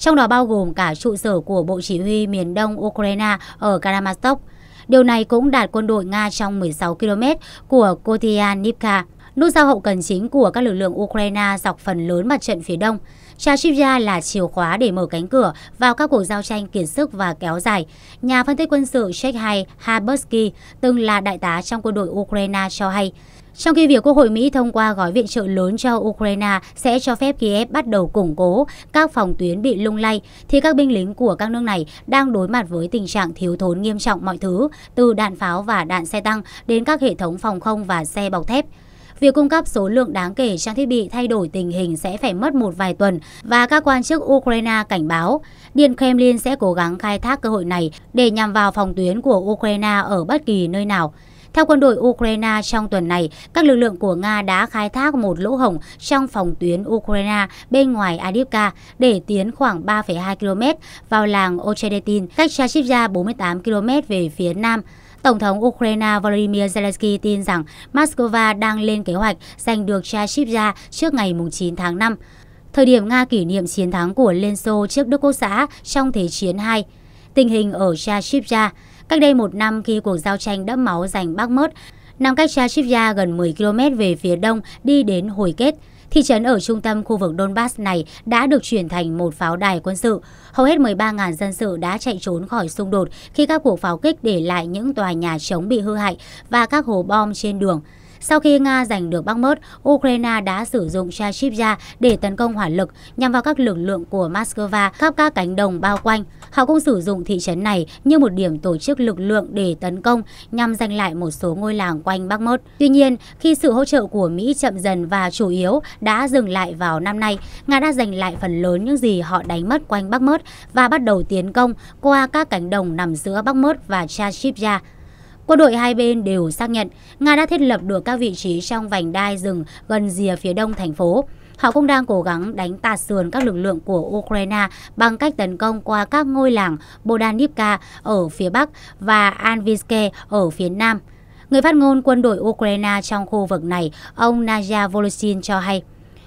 S3: trong đó bao gồm cả trụ sở của Bộ Chỉ huy miền đông Ukraine ở Karamastok. Điều này cũng đạt quân đội Nga trong 16 km của Kotianivka, nút giao hậu cần chính của các lực lượng Ukraine dọc phần lớn mặt trận phía đông. Chachivya là chìa khóa để mở cánh cửa vào các cuộc giao tranh kiệt sức và kéo dài. Nhà phân tích quân sự Sheikh Hay Habersky, từng là đại tá trong quân đội Ukraine cho hay, trong khi việc Quốc hội Mỹ thông qua gói viện trợ lớn cho Ukraine sẽ cho phép Kiev bắt đầu củng cố các phòng tuyến bị lung lay, thì các binh lính của các nước này đang đối mặt với tình trạng thiếu thốn nghiêm trọng mọi thứ, từ đạn pháo và đạn xe tăng đến các hệ thống phòng không và xe bọc thép. Việc cung cấp số lượng đáng kể trang thiết bị thay đổi tình hình sẽ phải mất một vài tuần và các quan chức Ukraine cảnh báo Điện Kremlin sẽ cố gắng khai thác cơ hội này để nhằm vào phòng tuyến của Ukraine ở bất kỳ nơi nào. Theo quân đội Ukraine trong tuần này, các lực lượng của Nga đã khai thác một lỗ hổng trong phòng tuyến Ukraine bên ngoài Adivka để tiến khoảng 3,2 km vào làng Ochedetin, cách Chachivya 48 km về phía nam. Tổng thống Ukraine Volodymyr Zelensky tin rằng Moscow đang lên kế hoạch giành được Chachivya trước ngày 9 tháng 5, thời điểm Nga kỷ niệm chiến thắng của Liên Xô trước Đức Quốc xã trong Thế chiến II. Tình hình ở Chachivya Cách đây một năm khi cuộc giao tranh đẫm máu giành Bắc Mớt, nằm cách chashivya gần 10 km về phía đông đi đến hồi kết. Thị trấn ở trung tâm khu vực Donbass này đã được chuyển thành một pháo đài quân sự. Hầu hết 13.000 dân sự đã chạy trốn khỏi xung đột khi các cuộc pháo kích để lại những tòa nhà chống bị hư hại và các hồ bom trên đường. Sau khi Nga giành được Bắc Mớt, Ukraine đã sử dụng chashivya để tấn công hỏa lực nhằm vào các lực lượng của Moscow khắp các cánh đồng bao quanh. Họ cũng sử dụng thị trấn này như một điểm tổ chức lực lượng để tấn công nhằm giành lại một số ngôi làng quanh Bắc Bakhmut. Tuy nhiên, khi sự hỗ trợ của Mỹ chậm dần và chủ yếu đã dừng lại vào năm nay, Nga đã giành lại phần lớn những gì họ đánh mất quanh Bắc Bakhmut và bắt đầu tiến công qua các cánh đồng nằm giữa Bắc Bakhmut và Chashivya. Quân đội hai bên đều xác nhận Nga đã thiết lập được các vị trí trong vành đai rừng gần rìa phía đông thành phố. Họ cũng đang cố gắng đánh tạt sườn các lực lượng của Ukraine bằng cách tấn công qua các ngôi làng Bodanivka ở phía bắc và Anvivske ở phía nam. Người phát ngôn quân đội Ukraine trong khu vực này, ông Nadia Voloshin cho hay,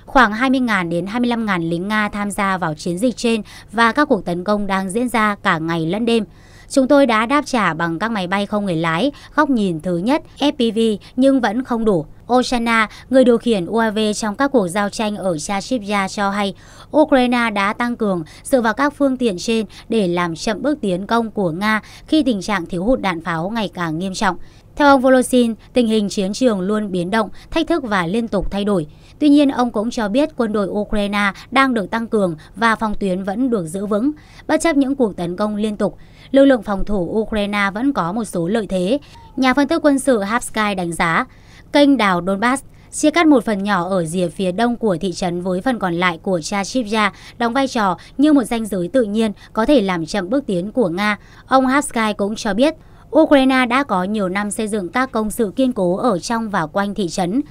S3: khoảng 20.000 đến 25.000 lính Nga tham gia vào chiến dịch trên và các cuộc tấn công đang diễn ra cả ngày lẫn đêm. Chúng tôi đã đáp trả bằng các máy bay không người lái, góc nhìn thứ nhất, FPV nhưng vẫn không đủ. Oshana, người điều khiển UAV trong các cuộc giao tranh ở Chashivya cho hay Ukraine đã tăng cường dựa vào các phương tiện trên để làm chậm bước tiến công của Nga khi tình trạng thiếu hụt đạn pháo ngày càng nghiêm trọng. Theo ông Volosin, tình hình chiến trường luôn biến động, thách thức và liên tục thay đổi. Tuy nhiên, ông cũng cho biết quân đội Ukraine đang được tăng cường và phòng tuyến vẫn được giữ vững. Bất chấp những cuộc tấn công liên tục, lực lượng phòng thủ Ukraine vẫn có một số lợi thế. Nhà phân tích quân sự Hapsky đánh giá, Kênh đảo Donbass chia cắt một phần nhỏ ở rìa phía đông của thị trấn với phần còn lại của Chachivya đóng vai trò như một ranh giới tự nhiên có thể làm chậm bước tiến của Nga. Ông Hapsky cũng cho biết, Ukraine đã có nhiều năm xây dựng các công sự kiên cố ở trong và quanh thị trấn.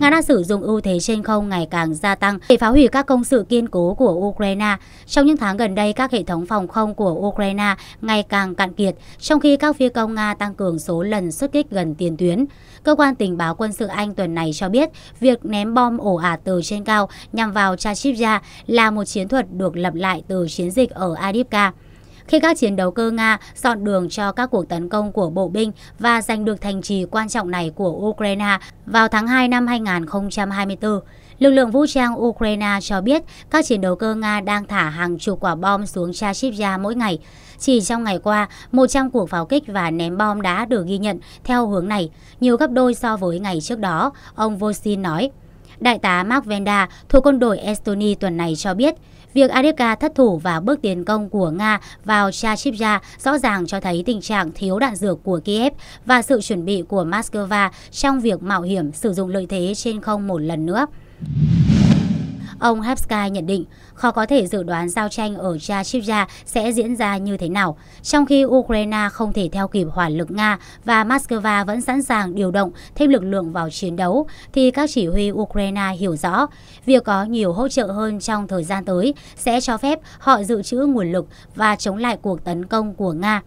S3: Nga đang sử dụng ưu thế trên không ngày càng gia tăng để phá hủy các công sự kiên cố của Ukraine. Trong những tháng gần đây, các hệ thống phòng không của Ukraine ngày càng cạn kiệt, trong khi các phi công Nga tăng cường số lần xuất kích gần tiền tuyến. Cơ quan tình báo quân sự Anh tuần này cho biết việc ném bom ổ ạt từ trên cao nhằm vào Chachivya là một chiến thuật được lập lại từ chiến dịch ở Adipka khi các chiến đấu cơ Nga dọn đường cho các cuộc tấn công của bộ binh và giành được thành trì quan trọng này của Ukraine vào tháng 2 năm 2024. Lực lượng vũ trang Ukraine cho biết các chiến đấu cơ Nga đang thả hàng chục quả bom xuống Chashivya mỗi ngày. Chỉ trong ngày qua, 100 cuộc pháo kích và ném bom đã được ghi nhận theo hướng này, nhiều gấp đôi so với ngày trước đó, ông Vosin nói. Đại tá Mark Venda thuộc quân đội Estonia tuần này cho biết, việc Adepka thất thủ và bước tiến công của Nga vào Chachivya rõ ràng cho thấy tình trạng thiếu đạn dược của Kiev và sự chuẩn bị của Moscow trong việc mạo hiểm sử dụng lợi thế trên không một lần nữa. Ông Hapsky nhận định khó có thể dự đoán giao tranh ở Yashivya sẽ diễn ra như thế nào, trong khi Ukraine không thể theo kịp hỏa lực Nga và Moscow vẫn sẵn sàng điều động thêm lực lượng vào chiến đấu, thì các chỉ huy Ukraine hiểu rõ việc có nhiều hỗ trợ hơn trong thời gian tới sẽ cho phép họ dự trữ nguồn lực và chống lại cuộc tấn công của Nga.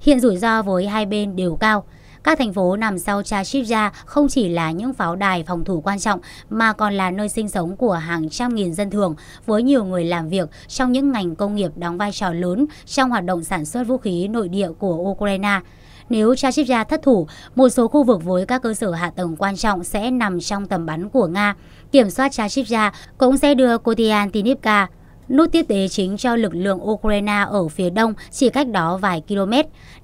S3: Hiện rủi ro với hai bên đều cao. Các thành phố nằm sau Chashivya không chỉ là những pháo đài phòng thủ quan trọng mà còn là nơi sinh sống của hàng trăm nghìn dân thường với nhiều người làm việc trong những ngành công nghiệp đóng vai trò lớn trong hoạt động sản xuất vũ khí nội địa của Ukraine. Nếu Chashivya thất thủ, một số khu vực với các cơ sở hạ tầng quan trọng sẽ nằm trong tầm bắn của Nga. Kiểm soát Chashivya cũng sẽ đưa Kotian Tinivka Nút tiếp tế chính cho lực lượng Ukraine ở phía đông chỉ cách đó vài km,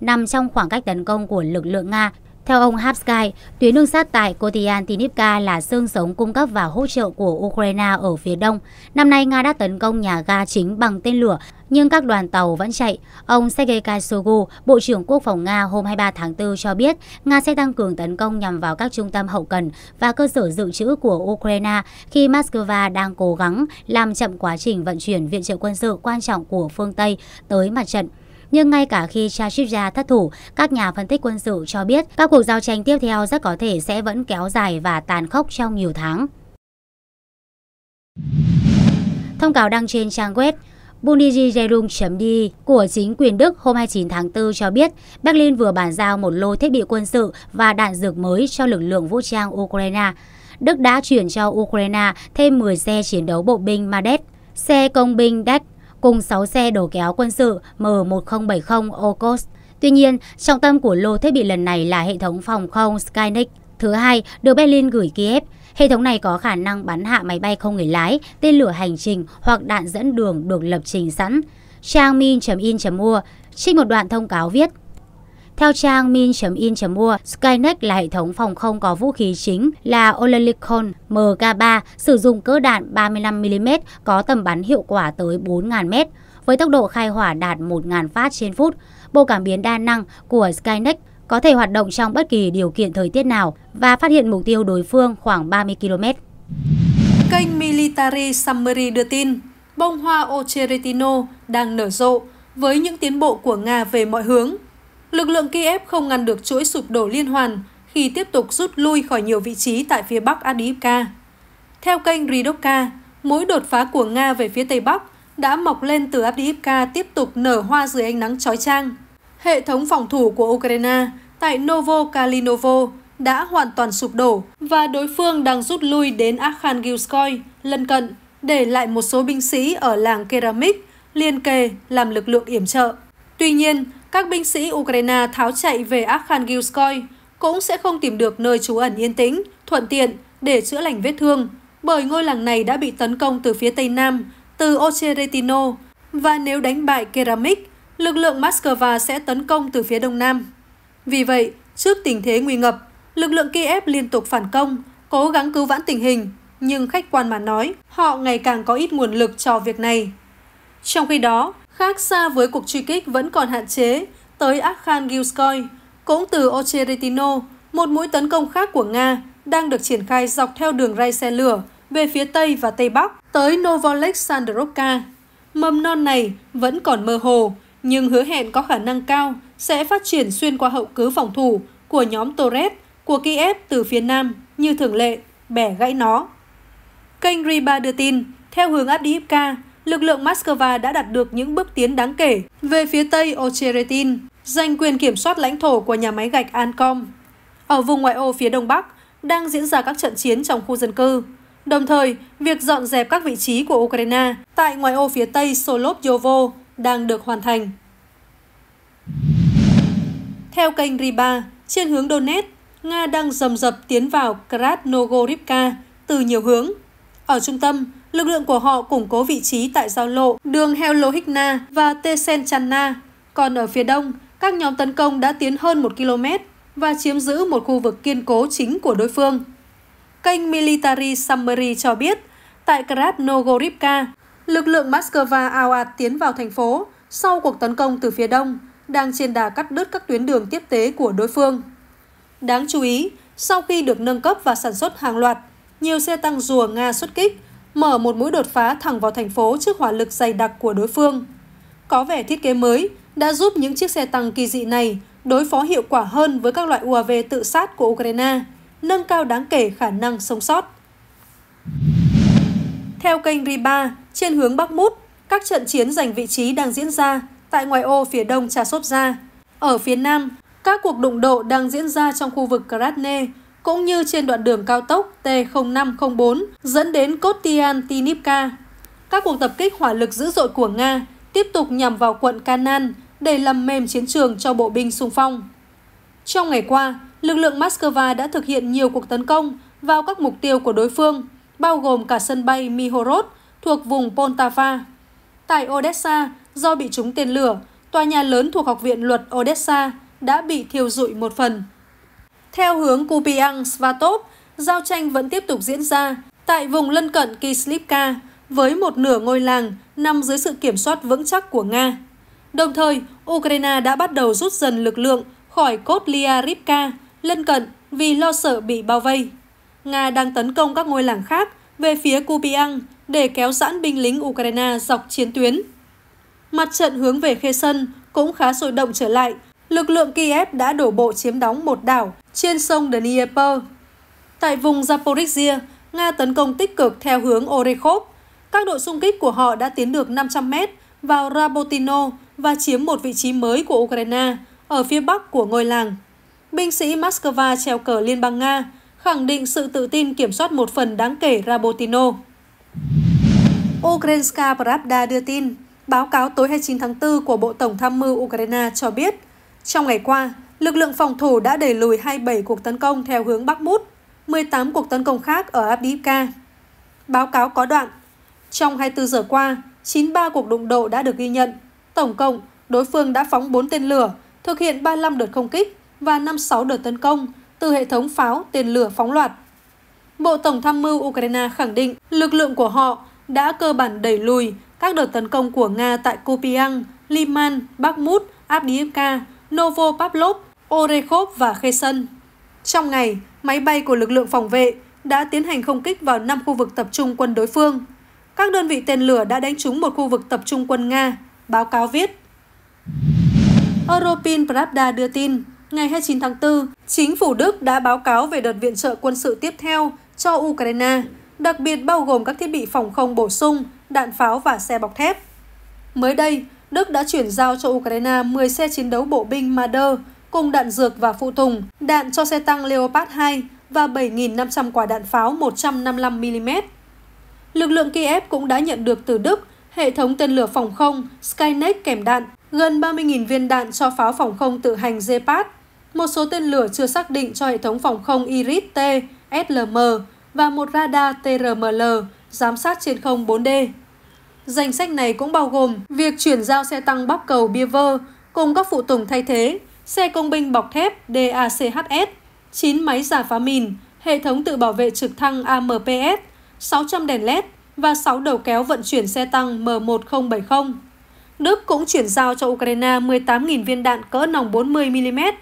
S3: nằm trong khoảng cách tấn công của lực lượng Nga theo ông Habsky, tuyến đường sắt tại Kotiantinivka là xương sống cung cấp và hỗ trợ của Ukraine ở phía đông. Năm nay, Nga đã tấn công nhà ga chính bằng tên lửa, nhưng các đoàn tàu vẫn chạy. Ông Sergei Kaisogu, Bộ trưởng Quốc phòng Nga hôm 23 tháng 4 cho biết, Nga sẽ tăng cường tấn công nhằm vào các trung tâm hậu cần và cơ sở dự trữ của Ukraine khi Moscow đang cố gắng làm chậm quá trình vận chuyển viện trợ quân sự quan trọng của phương Tây tới mặt trận. Nhưng ngay cả khi Chashivja thất thủ, các nhà phân tích quân sự cho biết các cuộc giao tranh tiếp theo rất có thể sẽ vẫn kéo dài và tàn khốc trong nhiều tháng. Thông cáo đăng trên trang web bundesregierung de của chính quyền Đức hôm 29 tháng 4 cho biết Berlin vừa bàn giao một lô thiết bị quân sự và đạn dược mới cho lực lượng vũ trang Ukraine. Đức đã chuyển cho Ukraine thêm 10 xe chiến đấu bộ binh Madet, xe công binh Dach cùng 6 xe đồ kéo quân sự M1070 Okos. Tuy nhiên, trọng tâm của lô thiết bị lần này là hệ thống phòng không Skynik thứ hai được Berlin gửi Kiev. Hệ thống này có khả năng bắn hạ máy bay không người lái, tên lửa hành trình hoặc đạn dẫn đường được lập trình sẵn. Trang min.in.mua trích một đoạn thông cáo viết theo trang min.in.mua, Skynet là hệ thống phòng không có vũ khí chính là Olelicon MK3 sử dụng cỡ đạn 35mm có tầm bắn hiệu quả tới 4.000m với tốc độ khai hỏa đạt 1.000 phát trên phút. Bộ cảm biến đa năng của Skynet có thể hoạt động trong bất kỳ điều kiện thời tiết nào và phát hiện mục tiêu đối phương khoảng 30 km. Kênh Military Summary đưa tin,
S2: bông hoa Ocheretino đang nở rộ với những tiến bộ của Nga về mọi hướng – Lực lượng Kiev không ngăn được chuỗi sụp đổ liên hoàn khi tiếp tục rút lui khỏi nhiều vị trí tại phía bắc Adivka. Theo kênh Ridovka, mỗi đột phá của Nga về phía Tây Bắc đã mọc lên từ Avdiivka tiếp tục nở hoa dưới ánh nắng chói chang. Hệ thống phòng thủ của Ukraine tại Novo Kalinovo đã hoàn toàn sụp đổ và đối phương đang rút lui đến Arkhangelskoy, lân cận, để lại một số binh sĩ ở làng Keramik liên kề làm lực lượng yểm trợ. Tuy nhiên, các binh sĩ Ukraine tháo chạy về Arkhangelskoy cũng sẽ không tìm được nơi trú ẩn yên tĩnh, thuận tiện để chữa lành vết thương, bởi ngôi làng này đã bị tấn công từ phía Tây Nam, từ Ocheretino, và nếu đánh bại Keramik, lực lượng Moscow sẽ tấn công từ phía Đông Nam. Vì vậy, trước tình thế nguy ngập, lực lượng Kiev liên tục phản công, cố gắng cứu vãn tình hình, nhưng khách quan mà nói, họ ngày càng có ít nguồn lực cho việc này. Trong khi đó, Khác xa với cuộc truy kích vẫn còn hạn chế, tới Akhan Gilskoy, cũng từ Ocheretino, một mũi tấn công khác của Nga đang được triển khai dọc theo đường ray xe lửa về phía Tây và Tây Bắc tới Novolexandrovka. Mầm non này vẫn còn mơ hồ, nhưng hứa hẹn có khả năng cao sẽ phát triển xuyên qua hậu cứ phòng thủ của nhóm Torres của Kiev từ phía Nam như thường lệ, bẻ gãy nó. Kênh Riba đưa tin, theo hướng Abdiivka, lực lượng Moscow đã đạt được những bước tiến đáng kể về phía tây Ocheretin, giành quyền kiểm soát lãnh thổ của nhà máy gạch Ancom. Ở vùng ngoại ô phía đông bắc, đang diễn ra các trận chiến trong khu dân cư. Đồng thời, việc dọn dẹp các vị trí của Ukraine tại ngoại ô phía tây Solovyovo đang được hoàn thành. Theo kênh Riba, trên hướng Donetsk, Nga đang dầm dập tiến vào Krasnogorivka từ nhiều hướng. Ở trung tâm, Lực lượng của họ củng cố vị trí tại giao lộ đường Helohikna và Tesen Channa. Còn ở phía đông, các nhóm tấn công đã tiến hơn 1 km và chiếm giữ một khu vực kiên cố chính của đối phương. Kênh Military Summary cho biết, tại Krasnogorivka, lực lượng Moscow ao ạt tiến vào thành phố sau cuộc tấn công từ phía đông, đang trên đà cắt đứt các tuyến đường tiếp tế của đối phương. Đáng chú ý, sau khi được nâng cấp và sản xuất hàng loạt, nhiều xe tăng rùa Nga xuất kích – mở một mũi đột phá thẳng vào thành phố trước hỏa lực dày đặc của đối phương. Có vẻ thiết kế mới đã giúp những chiếc xe tăng kỳ dị này đối phó hiệu quả hơn với các loại UAV tự sát của Ukraine, nâng cao đáng kể khả năng sống sót. Theo kênh Riba, trên hướng Bắc Mút, các trận chiến giành vị trí đang diễn ra tại ngoại ô phía đông Trà Chasovia. Ở phía nam, các cuộc đụng độ đang diễn ra trong khu vực Kratne, cũng như trên đoạn đường cao tốc T0504 dẫn đến Kostiantynivka. Các cuộc tập kích hỏa lực dữ dội của Nga tiếp tục nhằm vào quận Kanan để làm mềm chiến trường cho bộ binh xung phong. Trong ngày qua, lực lượng Moscow đã thực hiện nhiều cuộc tấn công vào các mục tiêu của đối phương, bao gồm cả sân bay Mihorod thuộc vùng Poltava. Tại Odessa, do bị trúng tên lửa, tòa nhà lớn thuộc Học viện Luật Odessa đã bị thiêu rụi một phần. Theo hướng Kupiang Svatov, giao tranh vẫn tiếp tục diễn ra tại vùng lân cận Kislivka với một nửa ngôi làng nằm dưới sự kiểm soát vững chắc của Nga. Đồng thời, Ukraine đã bắt đầu rút dần lực lượng khỏi cốt Liarivka lân cận vì lo sợ bị bao vây. Nga đang tấn công các ngôi làng khác về phía Kupiang để kéo giãn binh lính Ukraine dọc chiến tuyến. Mặt trận hướng về Khe cũng khá sôi động trở lại lực lượng Kiev đã đổ bộ chiếm đóng một đảo trên sông Dnieper. Tại vùng Zaporizhia, Nga tấn công tích cực theo hướng Orekhov. Các đội xung kích của họ đã tiến được 500 mét vào Rabotino và chiếm một vị trí mới của Ukraine ở phía bắc của ngôi làng. Binh sĩ Moscow treo cờ Liên bang Nga, khẳng định sự tự tin kiểm soát một phần đáng kể Rabotino. Ukrainska Pravda đưa tin, báo cáo tối 29 tháng 4 của Bộ Tổng tham mưu Ukraine cho biết – trong ngày qua, lực lượng phòng thủ đã đẩy lùi 27 cuộc tấn công theo hướng Bắc Mút, 18 cuộc tấn công khác ở Abdiivka. Báo cáo có đoạn, trong 24 giờ qua, 93 cuộc đụng độ đã được ghi nhận. Tổng cộng, đối phương đã phóng 4 tên lửa, thực hiện 35 đợt không kích và 56 đợt tấn công từ hệ thống pháo tên lửa phóng loạt. Bộ Tổng tham mưu Ukraine khẳng định lực lượng của họ đã cơ bản đẩy lùi các đợt tấn công của Nga tại Kupiang, Liman, Bakhmut, Abdiivka Novopavlov, Orekhov và Kherson. Trong ngày, máy bay của lực lượng phòng vệ đã tiến hành không kích vào 5 khu vực tập trung quân đối phương. Các đơn vị tên lửa đã đánh trúng một khu vực tập trung quân Nga, báo cáo viết. Europin Pravda đưa tin, ngày 29 tháng 4, chính phủ Đức đã báo cáo về đợt viện trợ quân sự tiếp theo cho Ukraine, đặc biệt bao gồm các thiết bị phòng không bổ sung, đạn pháo và xe bọc thép. Mới đây, Đức đã chuyển giao cho Ukraine 10 xe chiến đấu bộ binh Marder cùng đạn dược và phụ tùng, đạn cho xe tăng Leopard 2 và 7.500 quả đạn pháo 155mm. Lực lượng Kiev cũng đã nhận được từ Đức hệ thống tên lửa phòng không Skynet kèm đạn, gần 30.000 viên đạn cho pháo phòng không tự hành Gepard, một số tên lửa chưa xác định cho hệ thống phòng không Iris-T, SLM và một radar TRML giám sát trên không 4D. Danh sách này cũng bao gồm việc chuyển giao xe tăng bóc cầu bia cùng các phụ tùng thay thế, xe công binh bọc thép DACHS, 9 máy giả phá mìn, hệ thống tự bảo vệ trực thăng AMPS, 600 đèn LED và 6 đầu kéo vận chuyển xe tăng M1070. Đức cũng chuyển giao cho Ukraine 18.000 viên đạn cỡ nòng 40mm,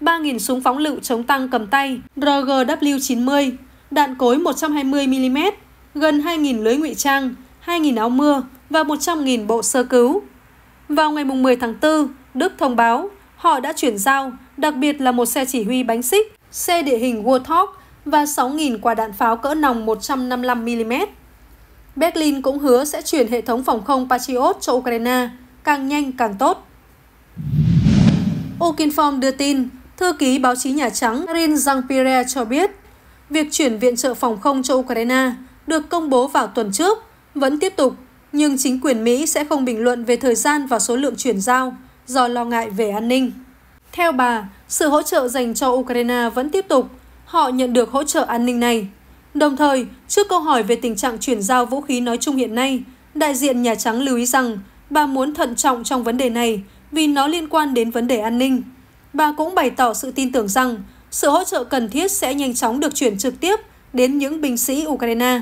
S2: 3.000 súng phóng lựu chống tăng cầm tay RGW-90, đạn cối 120mm, gần 2.000 lưới ngụy trang, 2.000 áo mưa và 100.000 bộ sơ cứu. Vào ngày 10 tháng 4, Đức thông báo họ đã chuyển giao, đặc biệt là một xe chỉ huy bánh xích, xe địa hình Warthog và 6.000 quả đạn pháo cỡ nòng 155mm. Berlin cũng hứa sẽ chuyển hệ thống phòng không Patriot cho Ukraine, càng nhanh càng tốt. Okinform đưa tin, thư ký báo chí Nhà Trắng Karine jean cho biết, việc chuyển viện trợ phòng không cho Ukraine được công bố vào tuần trước – vẫn tiếp tục, nhưng chính quyền Mỹ sẽ không bình luận về thời gian và số lượng chuyển giao do lo ngại về an ninh. Theo bà, sự hỗ trợ dành cho Ukraine vẫn tiếp tục, họ nhận được hỗ trợ an ninh này. Đồng thời, trước câu hỏi về tình trạng chuyển giao vũ khí nói chung hiện nay, đại diện Nhà Trắng lưu ý rằng bà muốn thận trọng trong vấn đề này vì nó liên quan đến vấn đề an ninh. Bà cũng bày tỏ sự tin tưởng rằng sự hỗ trợ cần thiết sẽ nhanh chóng được chuyển trực tiếp đến những binh sĩ Ukraine.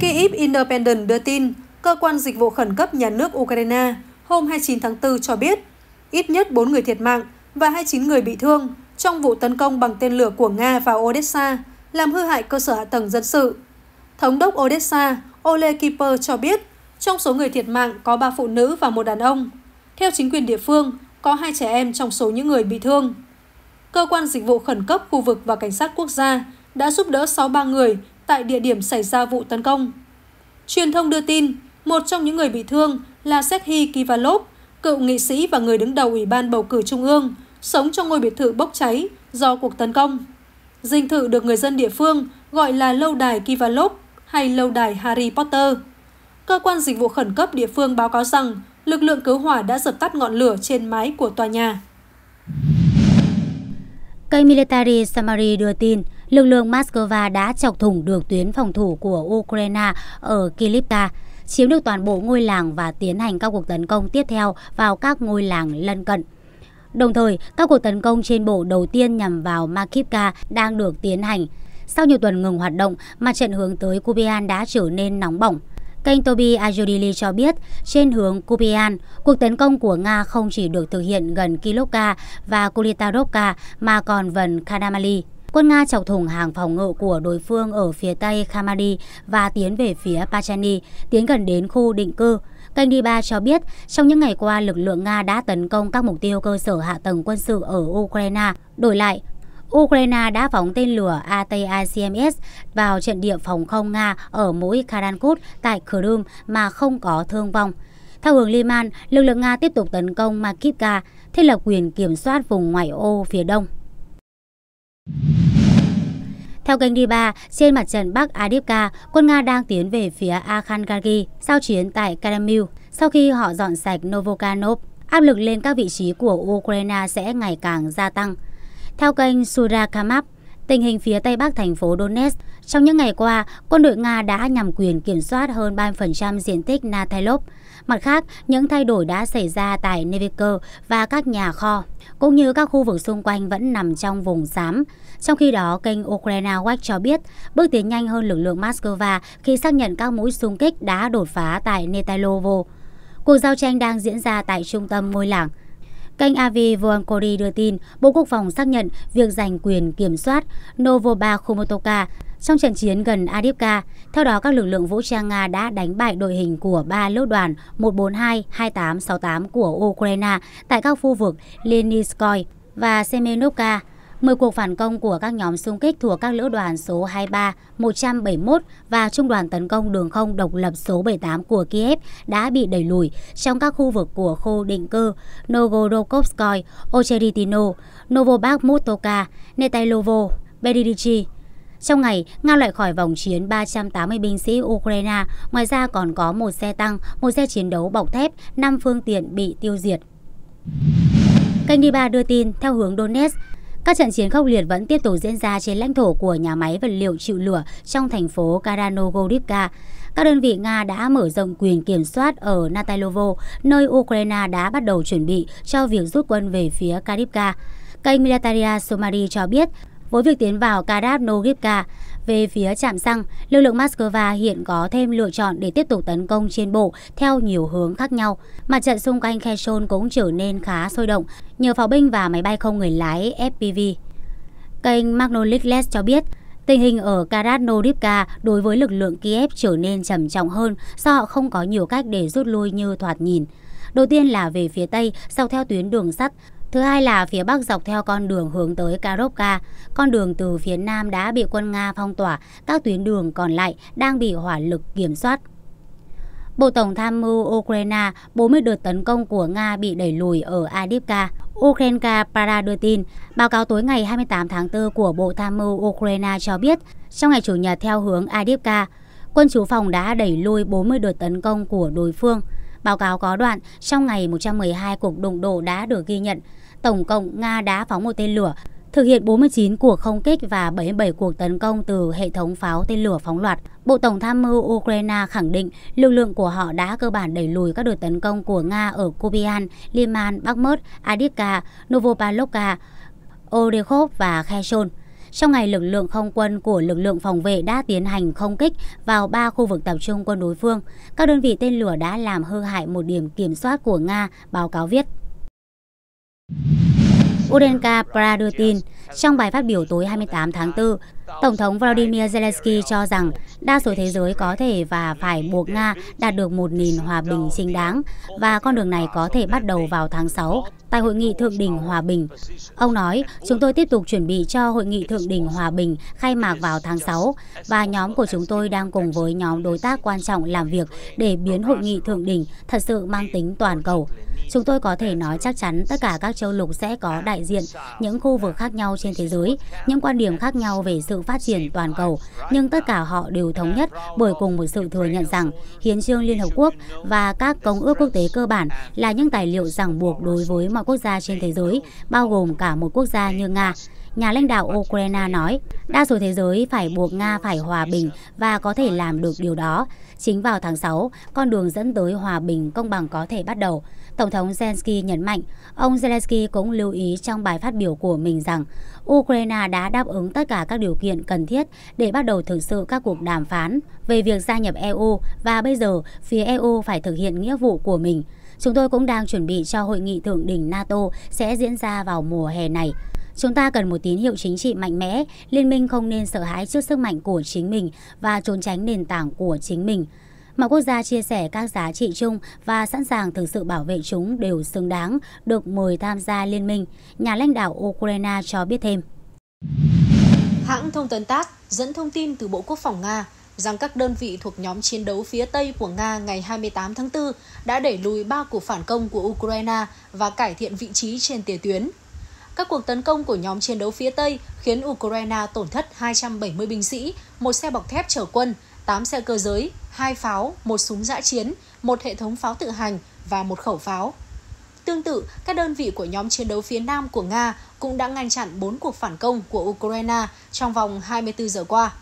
S2: Kyiv Independent đưa tin, cơ quan dịch vụ khẩn cấp nhà nước Ukraine hôm 29 tháng 4 cho biết ít nhất 4 người thiệt mạng và 29 người bị thương trong vụ tấn công bằng tên lửa của Nga vào Odessa, làm hư hại cơ sở hạ tầng dân sự. Thống đốc Odessa Ole Kiper cho biết trong số người thiệt mạng có 3 phụ nữ và một đàn ông. Theo chính quyền địa phương, có hai trẻ em trong số những người bị thương. Cơ quan dịch vụ khẩn cấp khu vực và cảnh sát quốc gia đã giúp đỡ 63 người tại địa điểm xảy ra vụ tấn công. Truyền thông đưa tin, một trong những người bị thương là Serhii Kivalov, cựu nghị sĩ và người đứng đầu Ủy ban Bầu cử Trung ương, sống trong ngôi biệt thự bốc cháy do cuộc tấn công. Dinh thự được người dân địa phương gọi là Lâu đài Kivalov hay Lâu đài Harry Potter. Cơ quan dịch vụ khẩn cấp địa phương báo cáo rằng lực lượng cứu hỏa đã dập tắt ngọn lửa trên mái của tòa nhà.
S3: Kênh Military Samari đưa tin, lực lượng Moscow đã chọc thủng đường tuyến phòng thủ của Ukraine ở Kilivka, chiếm được toàn bộ ngôi làng và tiến hành các cuộc tấn công tiếp theo vào các ngôi làng lân cận. Đồng thời, các cuộc tấn công trên bộ đầu tiên nhằm vào Makivka đang được tiến hành. Sau nhiều tuần ngừng hoạt động, mặt trận hướng tới Kupian đã trở nên nóng bỏng. Kênh Toby Ajudili cho biết, trên hướng Kupian, cuộc tấn công của Nga không chỉ được thực hiện gần Kilovka và Kulitarovka mà còn gần Kadamali. Quân Nga chọc thủng hàng phòng ngự của đối phương ở phía tây Khamadi và tiến về phía Pachani, tiến gần đến khu định cư. Kênh Diba cho biết, trong những ngày qua, lực lượng Nga đã tấn công các mục tiêu cơ sở hạ tầng quân sự ở Ukraine. Đổi lại, Ukraine đã phóng tên lửa ATACMS vào trận địa phòng không Nga ở mũi Karankut tại Crimea mà không có thương vong. Theo hướng Liman, lực lượng Nga tiếp tục tấn công Makivka, thiết lập quyền kiểm soát vùng ngoại ô phía đông. Theo kênh Diba, trên mặt trận Bắc Adipka, quân Nga đang tiến về phía Akhangari, sau chiến tại Karamil, sau khi họ dọn sạch Novokanov. Áp lực lên các vị trí của Ukraine sẽ ngày càng gia tăng. Theo kênh Surakamap, tình hình phía Tây Bắc thành phố Donetsk, trong những ngày qua, quân đội Nga đã nhằm quyền kiểm soát hơn 30% diện tích Nathailov. Mặt khác, những thay đổi đã xảy ra tại Nevika và các nhà kho, cũng như các khu vực xung quanh vẫn nằm trong vùng xám. Trong khi đó, kênh Ukraine Watch cho biết bước tiến nhanh hơn lực lượng Moscow khi xác nhận các mũi xung kích đã đột phá tại Netailovo. Cuộc giao tranh đang diễn ra tại trung tâm ngôi làng. Kênh Avi Volkori đưa tin, Bộ Quốc phòng xác nhận việc giành quyền kiểm soát Novoba Khomotoka trong trận chiến gần Adipka. Theo đó, các lực lượng vũ trang Nga đã đánh bại đội hình của ba lữ đoàn 142, 2868 của Ukraine tại các khu vực Leninskoy và Semenovka. 10 cuộc phản công của các nhóm xung kích thuộc các lữ đoàn số 23, 171 và trung đoàn tấn công đường không độc lập số 78 của Kiev đã bị đẩy lùi trong các khu vực của khu định cư Nogorodkovskoy, Ocheritino, Novobakhmutovka, Netailovo, Beridichi. trong ngày, Nga loại khỏi vòng chiến 380 binh sĩ Ukraine, ngoài ra còn có một xe tăng, một xe chiến đấu bọc thép, 5 phương tiện bị tiêu diệt. Kênh Diba đưa tin theo hướng Donetsk, các trận chiến khốc liệt vẫn tiếp tục diễn ra trên lãnh thổ của nhà máy vật liệu chịu lửa trong thành phố Karanogorivka. Các đơn vị Nga đã mở rộng quyền kiểm soát ở Natailovo, nơi Ukraine đã bắt đầu chuẩn bị cho việc rút quân về phía Karivka. Kênh Militaria Somari cho biết, với việc tiến vào Karanogorivka, về phía trạm xăng, lực lượng Moscow hiện có thêm lựa chọn để tiếp tục tấn công trên bộ theo nhiều hướng khác nhau. Mặt trận xung quanh Kherson cũng trở nên khá sôi động nhờ pháo binh và máy bay không người lái FPV. Kênh Magnolickles cho biết, Tình hình ở Karadnodivka đối với lực lượng Kiev trở nên trầm trọng hơn do họ không có nhiều cách để rút lui như thoạt nhìn. Đầu tiên là về phía Tây, sau theo tuyến đường sắt, Thứ hai là phía Bắc dọc theo con đường hướng tới Karovka, con đường từ phía Nam đã bị quân Nga phong tỏa, các tuyến đường còn lại đang bị hỏa lực kiểm soát. Bộ Tổng tham mưu Ukraine, 40 đợt tấn công của Nga bị đẩy lùi ở Adivka. Ukrainka Para đưa tin, báo cáo tối ngày 28 tháng 4 của Bộ Tham mưu Ukraine cho biết, trong ngày Chủ nhật theo hướng Adivka, quân chú phòng đã đẩy lùi 40 đợt tấn công của đối phương. Báo cáo có đoạn, trong ngày 112 cuộc đụng độ đã được ghi nhận, tổng cộng Nga đã phóng một tên lửa, thực hiện 49 cuộc không kích và 77 cuộc tấn công từ hệ thống pháo tên lửa phóng loạt. Bộ Tổng tham mưu Ukraine khẳng định lực lượng của họ đã cơ bản đẩy lùi các đợt tấn công của Nga ở Kupian, Liman, Bakhmut, Adivka, Novopolokka, Odekhov và Kherson. Trong ngày, lực lượng không quân của lực lượng phòng vệ đã tiến hành không kích vào ba khu vực tập trung quân đối phương. Các đơn vị tên lửa đã làm hư hại một điểm kiểm soát của Nga, báo cáo viết. Udenka Pra đưa tin, trong bài phát biểu tối 28 tháng 4, Tổng thống Vladimir Zelensky cho rằng đa số thế giới có thể và phải buộc Nga đạt được một nền hòa bình chính đáng và con đường này có thể bắt đầu vào tháng 6 tại Hội nghị Thượng đỉnh Hòa Bình. Ông nói, chúng tôi tiếp tục chuẩn bị cho Hội nghị Thượng đỉnh Hòa Bình khai mạc vào tháng 6 và nhóm của chúng tôi đang cùng với nhóm đối tác quan trọng làm việc để biến Hội nghị Thượng đỉnh thật sự mang tính toàn cầu. Chúng tôi có thể nói chắc chắn tất cả các châu lục sẽ có đại diện những khu vực khác nhau trên thế giới, những quan điểm khác nhau về sự phát triển toàn cầu, nhưng tất cả họ đều thống nhất bởi cùng một sự thừa nhận rằng Hiến trương Liên Hợp Quốc và các công ước quốc tế cơ bản là những tài liệu ràng buộc đối với mọi mọi quốc gia trên thế giới, bao gồm cả một quốc gia như Nga. Nhà lãnh đạo Ukraine nói, đa số thế giới phải buộc Nga phải hòa bình và có thể làm được điều đó. Chính vào tháng 6, con đường dẫn tới hòa bình công bằng có thể bắt đầu. Tổng thống Zelensky nhấn mạnh, ông Zelensky cũng lưu ý trong bài phát biểu của mình rằng Ukraine đã đáp ứng tất cả các điều kiện cần thiết để bắt đầu thực sự các cuộc đàm phán về việc gia nhập EU và bây giờ phía EU phải thực hiện nghĩa vụ của mình. Chúng tôi cũng đang chuẩn bị cho hội nghị thượng đỉnh NATO sẽ diễn ra vào mùa hè này. Chúng ta cần một tín hiệu chính trị mạnh mẽ, liên minh không nên sợ hãi trước sức mạnh của chính mình và trốn tránh nền tảng của chính mình. Mọi quốc gia chia sẻ các giá trị chung và sẵn sàng thực sự bảo vệ chúng đều xứng đáng được mời tham gia liên minh, nhà lãnh đạo Ukraine cho biết thêm. Hãng thông tấn TASS
S4: dẫn thông tin từ Bộ Quốc phòng Nga rằng các đơn vị thuộc nhóm chiến đấu phía Tây của Nga ngày 28 tháng 4 đã đẩy lùi ba cuộc phản công của Ukraine và cải thiện vị trí trên tiền tuyến. Các cuộc tấn công của nhóm chiến đấu phía Tây khiến Ukraine tổn thất 270 binh sĩ, một xe bọc thép chở quân, 8 xe cơ giới, 2 pháo, một súng giã chiến, một hệ thống pháo tự hành và một khẩu pháo. Tương tự, các đơn vị của nhóm chiến đấu phía Nam của Nga cũng đã ngăn chặn 4 cuộc phản công của Ukraine trong vòng 24 giờ qua.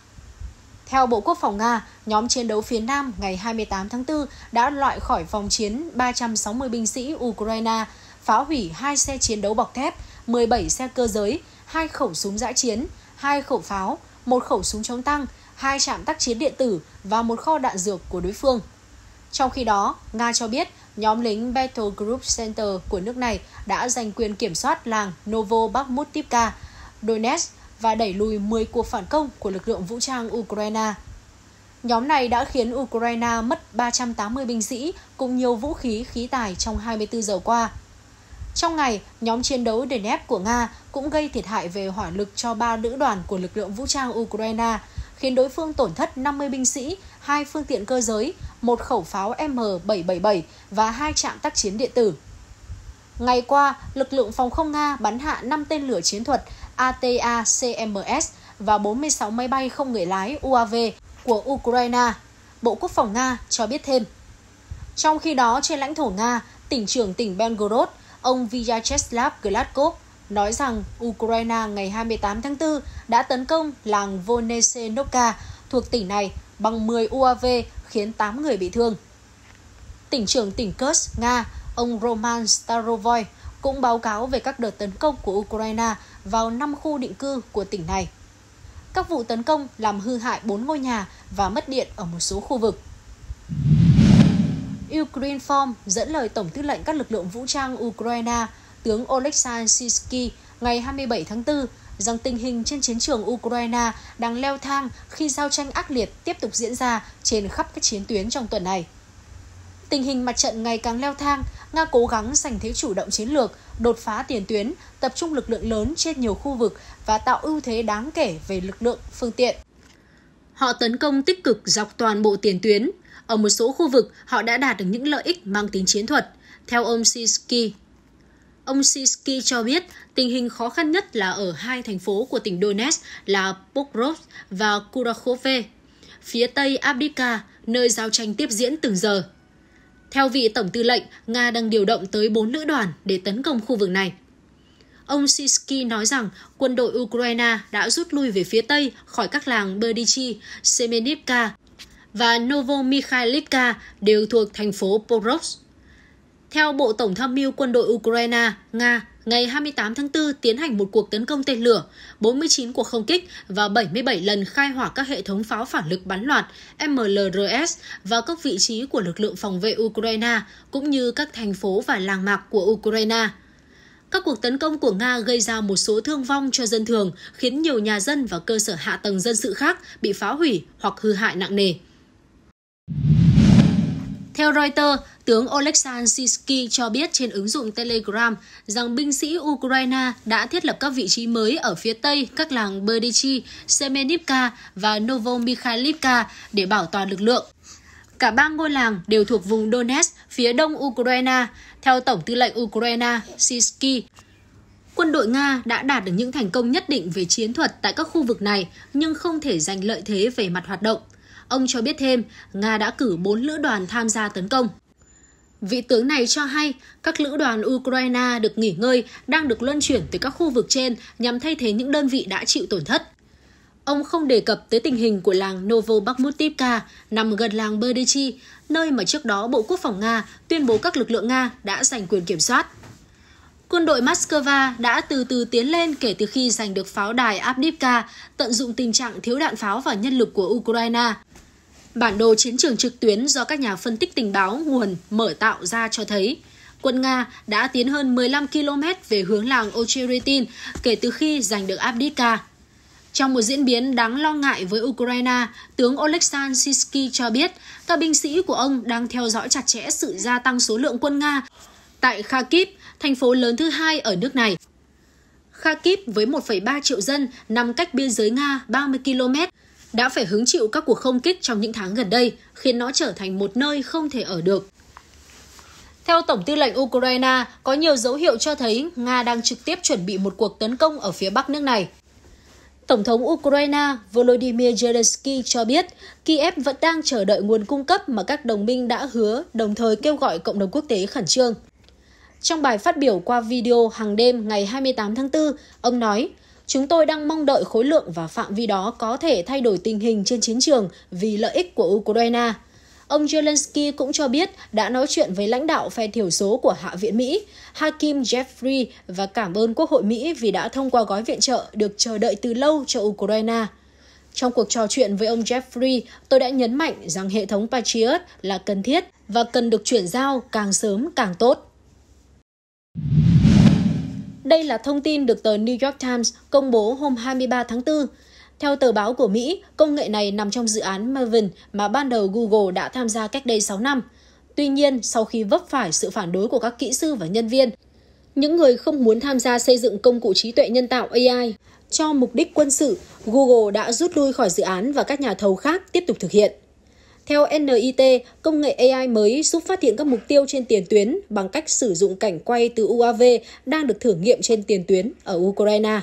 S4: Theo Bộ Quốc phòng Nga, nhóm chiến đấu phía Nam ngày 28 tháng 4 đã loại khỏi vòng chiến 360 binh sĩ Ukraine, phá hủy hai xe chiến đấu bọc thép, 17 xe cơ giới, hai khẩu súng giã chiến, hai khẩu pháo, một khẩu súng chống tăng, hai trạm tác chiến điện tử và một kho đạn dược của đối phương. Trong khi đó, Nga cho biết nhóm lính Battle Group Center của nước này đã giành quyền kiểm soát làng Novo Bakhmutivka, Donetsk và đẩy lùi 10 cuộc phản công của lực lượng vũ trang Ukraine. Nhóm này đã khiến Ukraine mất 380 binh sĩ cùng nhiều vũ khí khí tài trong 24 giờ qua. Trong ngày, nhóm chiến đấu Donetsk của Nga cũng gây thiệt hại về hỏa lực cho ba lữ đoàn của lực lượng vũ trang Ukraine, khiến đối phương tổn thất 50 binh sĩ, hai phương tiện cơ giới, một khẩu pháo M777 và hai trạm tác chiến điện tử. Ngày qua, lực lượng phòng không Nga bắn hạ 5 tên lửa chiến thuật ATACMS và 46 máy bay không người lái UAV của Ukraine, Bộ Quốc phòng Nga cho biết thêm. Trong khi đó, trên lãnh thổ Nga, tỉnh trưởng tỉnh Belgorod, ông Vyacheslav Gladkov nói rằng Ukraine ngày 28 tháng 4 đã tấn công làng Vonesenovka thuộc tỉnh này bằng 10 UAV khiến 8 người bị thương. Tỉnh trưởng tỉnh Kursk, Nga, ông Roman Starovoy cũng báo cáo về các đợt tấn công của Ukraine vào 5 khu định cư của tỉnh này. Các vụ tấn công làm hư hại 4 ngôi nhà và mất điện ở một số khu vực. Ukraine Form dẫn lời Tổng tư lệnh các lực lượng vũ trang Ukraine, tướng Oleksandr Sisky ngày 27 tháng 4 rằng tình hình trên chiến trường Ukraine đang leo thang khi giao tranh ác liệt tiếp tục diễn ra trên khắp các chiến tuyến trong tuần này. Tình hình mặt trận ngày càng leo thang, Nga cố gắng giành thế chủ động chiến lược, đột phá tiền tuyến, tập trung lực lượng lớn trên nhiều khu vực và tạo ưu thế đáng kể về lực lượng, phương tiện. Họ tấn công tích cực dọc toàn bộ tiền tuyến. Ở một số khu vực, họ đã đạt được những lợi ích mang tính chiến thuật, theo ông Sisky. Ông Sisky cho biết tình hình khó khăn nhất là ở hai thành phố của tỉnh Donetsk là Pokrov và Kurakhove, phía tây Abdika, nơi giao tranh tiếp diễn từng giờ. Theo vị Tổng tư lệnh, Nga đang điều động tới 4 lữ đoàn để tấn công khu vực này. Ông Sisky nói rằng quân đội Ukraine đã rút lui về phía Tây khỏi các làng Berdichi, Semenivka và Novomikhailivka đều thuộc thành phố Porovsk. Theo Bộ Tổng tham mưu quân đội Ukraine, Nga ngày 28 tháng 4 tiến hành một cuộc tấn công tên lửa, 49 cuộc không kích và 77 lần khai hỏa các hệ thống pháo phản lực bắn loạt MLRS vào các vị trí của lực lượng phòng vệ Ukraine cũng như các thành phố và làng mạc của Ukraine. Các cuộc tấn công của Nga gây ra một số thương vong cho dân thường, khiến nhiều nhà dân và cơ sở hạ tầng dân sự khác bị phá hủy hoặc hư hại nặng nề. Theo Reuters, tướng Oleksandr Sisky cho biết trên ứng dụng Telegram rằng binh sĩ Ukraine đã thiết lập các vị trí mới ở phía tây các làng Berdichi, Semenivka và Novomikhailivka để bảo toàn lực lượng. Cả ba ngôi làng đều thuộc vùng Donetsk phía đông Ukraine. Theo Tổng tư lệnh Ukraine, Sisky, Quân đội Nga đã đạt được những thành công nhất định về chiến thuật tại các khu vực này nhưng không thể giành lợi thế về mặt hoạt động. Ông cho biết thêm, Nga đã cử 4 lữ đoàn tham gia tấn công. Vị tướng này cho hay các lữ đoàn Ukraine được nghỉ ngơi đang được luân chuyển từ các khu vực trên nhằm thay thế những đơn vị đã chịu tổn thất. Ông không đề cập tới tình hình của làng Novobakhmutivka nằm gần làng berdychi nơi mà trước đó Bộ Quốc phòng Nga tuyên bố các lực lượng Nga đã giành quyền kiểm soát. Quân đội Moscow đã từ từ tiến lên kể từ khi giành được pháo đài Abdivka, tận dụng tình trạng thiếu đạn pháo và nhân lực của Ukraine – Bản đồ chiến trường trực tuyến do các nhà phân tích tình báo nguồn mở tạo ra cho thấy quân Nga đã tiến hơn 15 km về hướng làng Ocheretin kể từ khi giành được Abdika. Trong một diễn biến đáng lo ngại với Ukraine, tướng Oleksandr Sisky cho biết các binh sĩ của ông đang theo dõi chặt chẽ sự gia tăng số lượng quân Nga tại Kharkiv, thành phố lớn thứ hai ở nước này. Kharkiv với 1,3 triệu dân nằm cách biên giới Nga 30 km đã phải hứng chịu các cuộc không kích trong những tháng gần đây, khiến nó trở thành một nơi không thể ở được. Theo Tổng tư lệnh Ukraine, có nhiều dấu hiệu cho thấy Nga đang trực tiếp chuẩn bị một cuộc tấn công ở phía bắc nước này. Tổng thống Ukraine Volodymyr Zelensky cho biết Kiev vẫn đang chờ đợi nguồn cung cấp mà các đồng minh đã hứa, đồng thời kêu gọi cộng đồng quốc tế khẩn trương. Trong bài phát biểu qua video hàng đêm ngày 28 tháng 4, ông nói Chúng tôi đang mong đợi khối lượng và phạm vi đó có thể thay đổi tình hình trên chiến trường vì lợi ích của Ukraine. Ông Zelensky cũng cho biết đã nói chuyện với lãnh đạo phe thiểu số của Hạ viện Mỹ, Hakim Jeffrey và cảm ơn Quốc hội Mỹ vì đã thông qua gói viện trợ được chờ đợi từ lâu cho Ukraine. Trong cuộc trò chuyện với ông Jeffrey, tôi đã nhấn mạnh rằng hệ thống Patriot là cần thiết và cần được chuyển giao càng sớm càng tốt. Đây là thông tin được tờ New York Times công bố hôm 23 tháng 4. Theo tờ báo của Mỹ, công nghệ này nằm trong dự án Maven mà ban đầu Google đã tham gia cách đây 6 năm. Tuy nhiên, sau khi vấp phải sự phản đối của các kỹ sư và nhân viên, những người không muốn tham gia xây dựng công cụ trí tuệ nhân tạo AI cho mục đích quân sự, Google đã rút lui khỏi dự án và các nhà thầu khác tiếp tục thực hiện. Theo NIT, công nghệ AI mới giúp phát hiện các mục tiêu trên tiền tuyến bằng cách sử dụng cảnh quay từ UAV đang được thử nghiệm trên tiền tuyến ở Ukraine.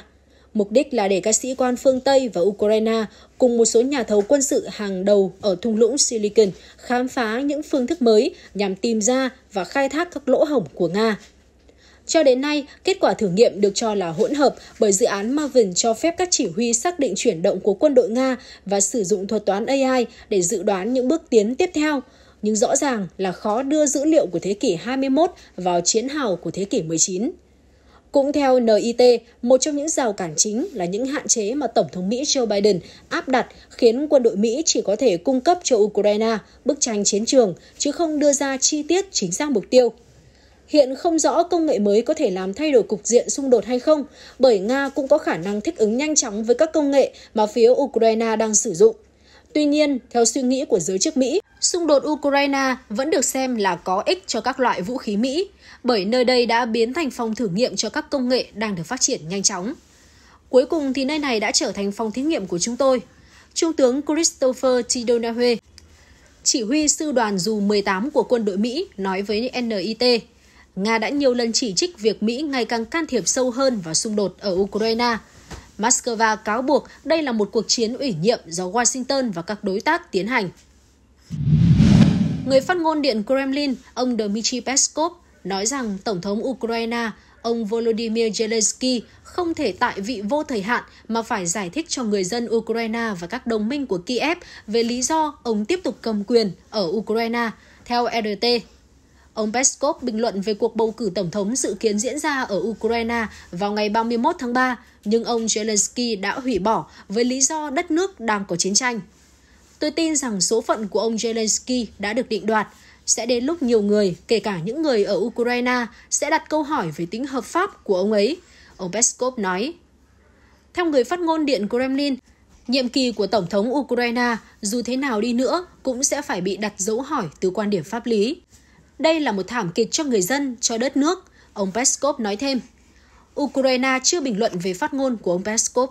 S4: Mục đích là để các sĩ quan phương Tây và Ukraine cùng một số nhà thầu quân sự hàng đầu ở thung lũng Silicon khám phá những phương thức mới nhằm tìm ra và khai thác các lỗ hổng của Nga cho đến nay, kết quả thử nghiệm được cho là hỗn hợp bởi dự án Marvin cho phép các chỉ huy xác định chuyển động của quân đội Nga và sử dụng thuật toán AI để dự đoán những bước tiến tiếp theo. Nhưng rõ ràng là khó đưa dữ liệu của thế kỷ 21 vào chiến hào của thế kỷ 19. Cũng theo NIT, một trong những rào cản chính là những hạn chế mà Tổng thống Mỹ Joe Biden áp đặt khiến quân đội Mỹ chỉ có thể cung cấp cho Ukraine bức tranh chiến trường, chứ không đưa ra chi tiết chính xác mục tiêu. Hiện không rõ công nghệ mới có thể làm thay đổi cục diện xung đột hay không, bởi Nga cũng có khả năng thích ứng nhanh chóng với các công nghệ mà phía Ukraine đang sử dụng. Tuy nhiên, theo suy nghĩ của giới chức Mỹ, xung đột Ukraine vẫn được xem là có ích cho các loại vũ khí Mỹ, bởi nơi đây đã biến thành phòng thử nghiệm cho các công nghệ đang được phát triển nhanh chóng. Cuối cùng thì nơi này đã trở thành phòng thí nghiệm của chúng tôi. Trung tướng Christopher T. Donahue, chỉ huy sư đoàn dù 18 của quân đội Mỹ nói với NIT. Nga đã nhiều lần chỉ trích việc Mỹ ngày càng can thiệp sâu hơn vào xung đột ở Ukraine. Moscow cáo buộc đây là một cuộc chiến ủy nhiệm do Washington và các đối tác tiến hành. Người phát ngôn Điện Kremlin, ông Dmitry Peskov, nói rằng Tổng thống Ukraine, ông Volodymyr Zelensky không thể tại vị vô thời hạn mà phải giải thích cho người dân Ukraine và các đồng minh của Kiev về lý do ông tiếp tục cầm quyền ở Ukraine, theo RT. Ông Peskov bình luận về cuộc bầu cử tổng thống dự kiến diễn ra ở Ukraine vào ngày 31 tháng 3, nhưng ông Zelensky đã hủy bỏ với lý do đất nước đang có chiến tranh. Tôi tin rằng số phận của ông Zelensky đã được định đoạt. Sẽ đến lúc nhiều người, kể cả những người ở Ukraine, sẽ đặt câu hỏi về tính hợp pháp của ông ấy, ông Peskov nói. Theo người phát ngôn Điện Kremlin, nhiệm kỳ của Tổng thống Ukraine dù thế nào đi nữa cũng sẽ phải bị đặt dấu hỏi từ quan điểm pháp lý. Đây là một thảm kịch cho người dân, cho đất nước, ông Peskov nói thêm. Ukraine chưa bình luận về phát ngôn của ông Peskov.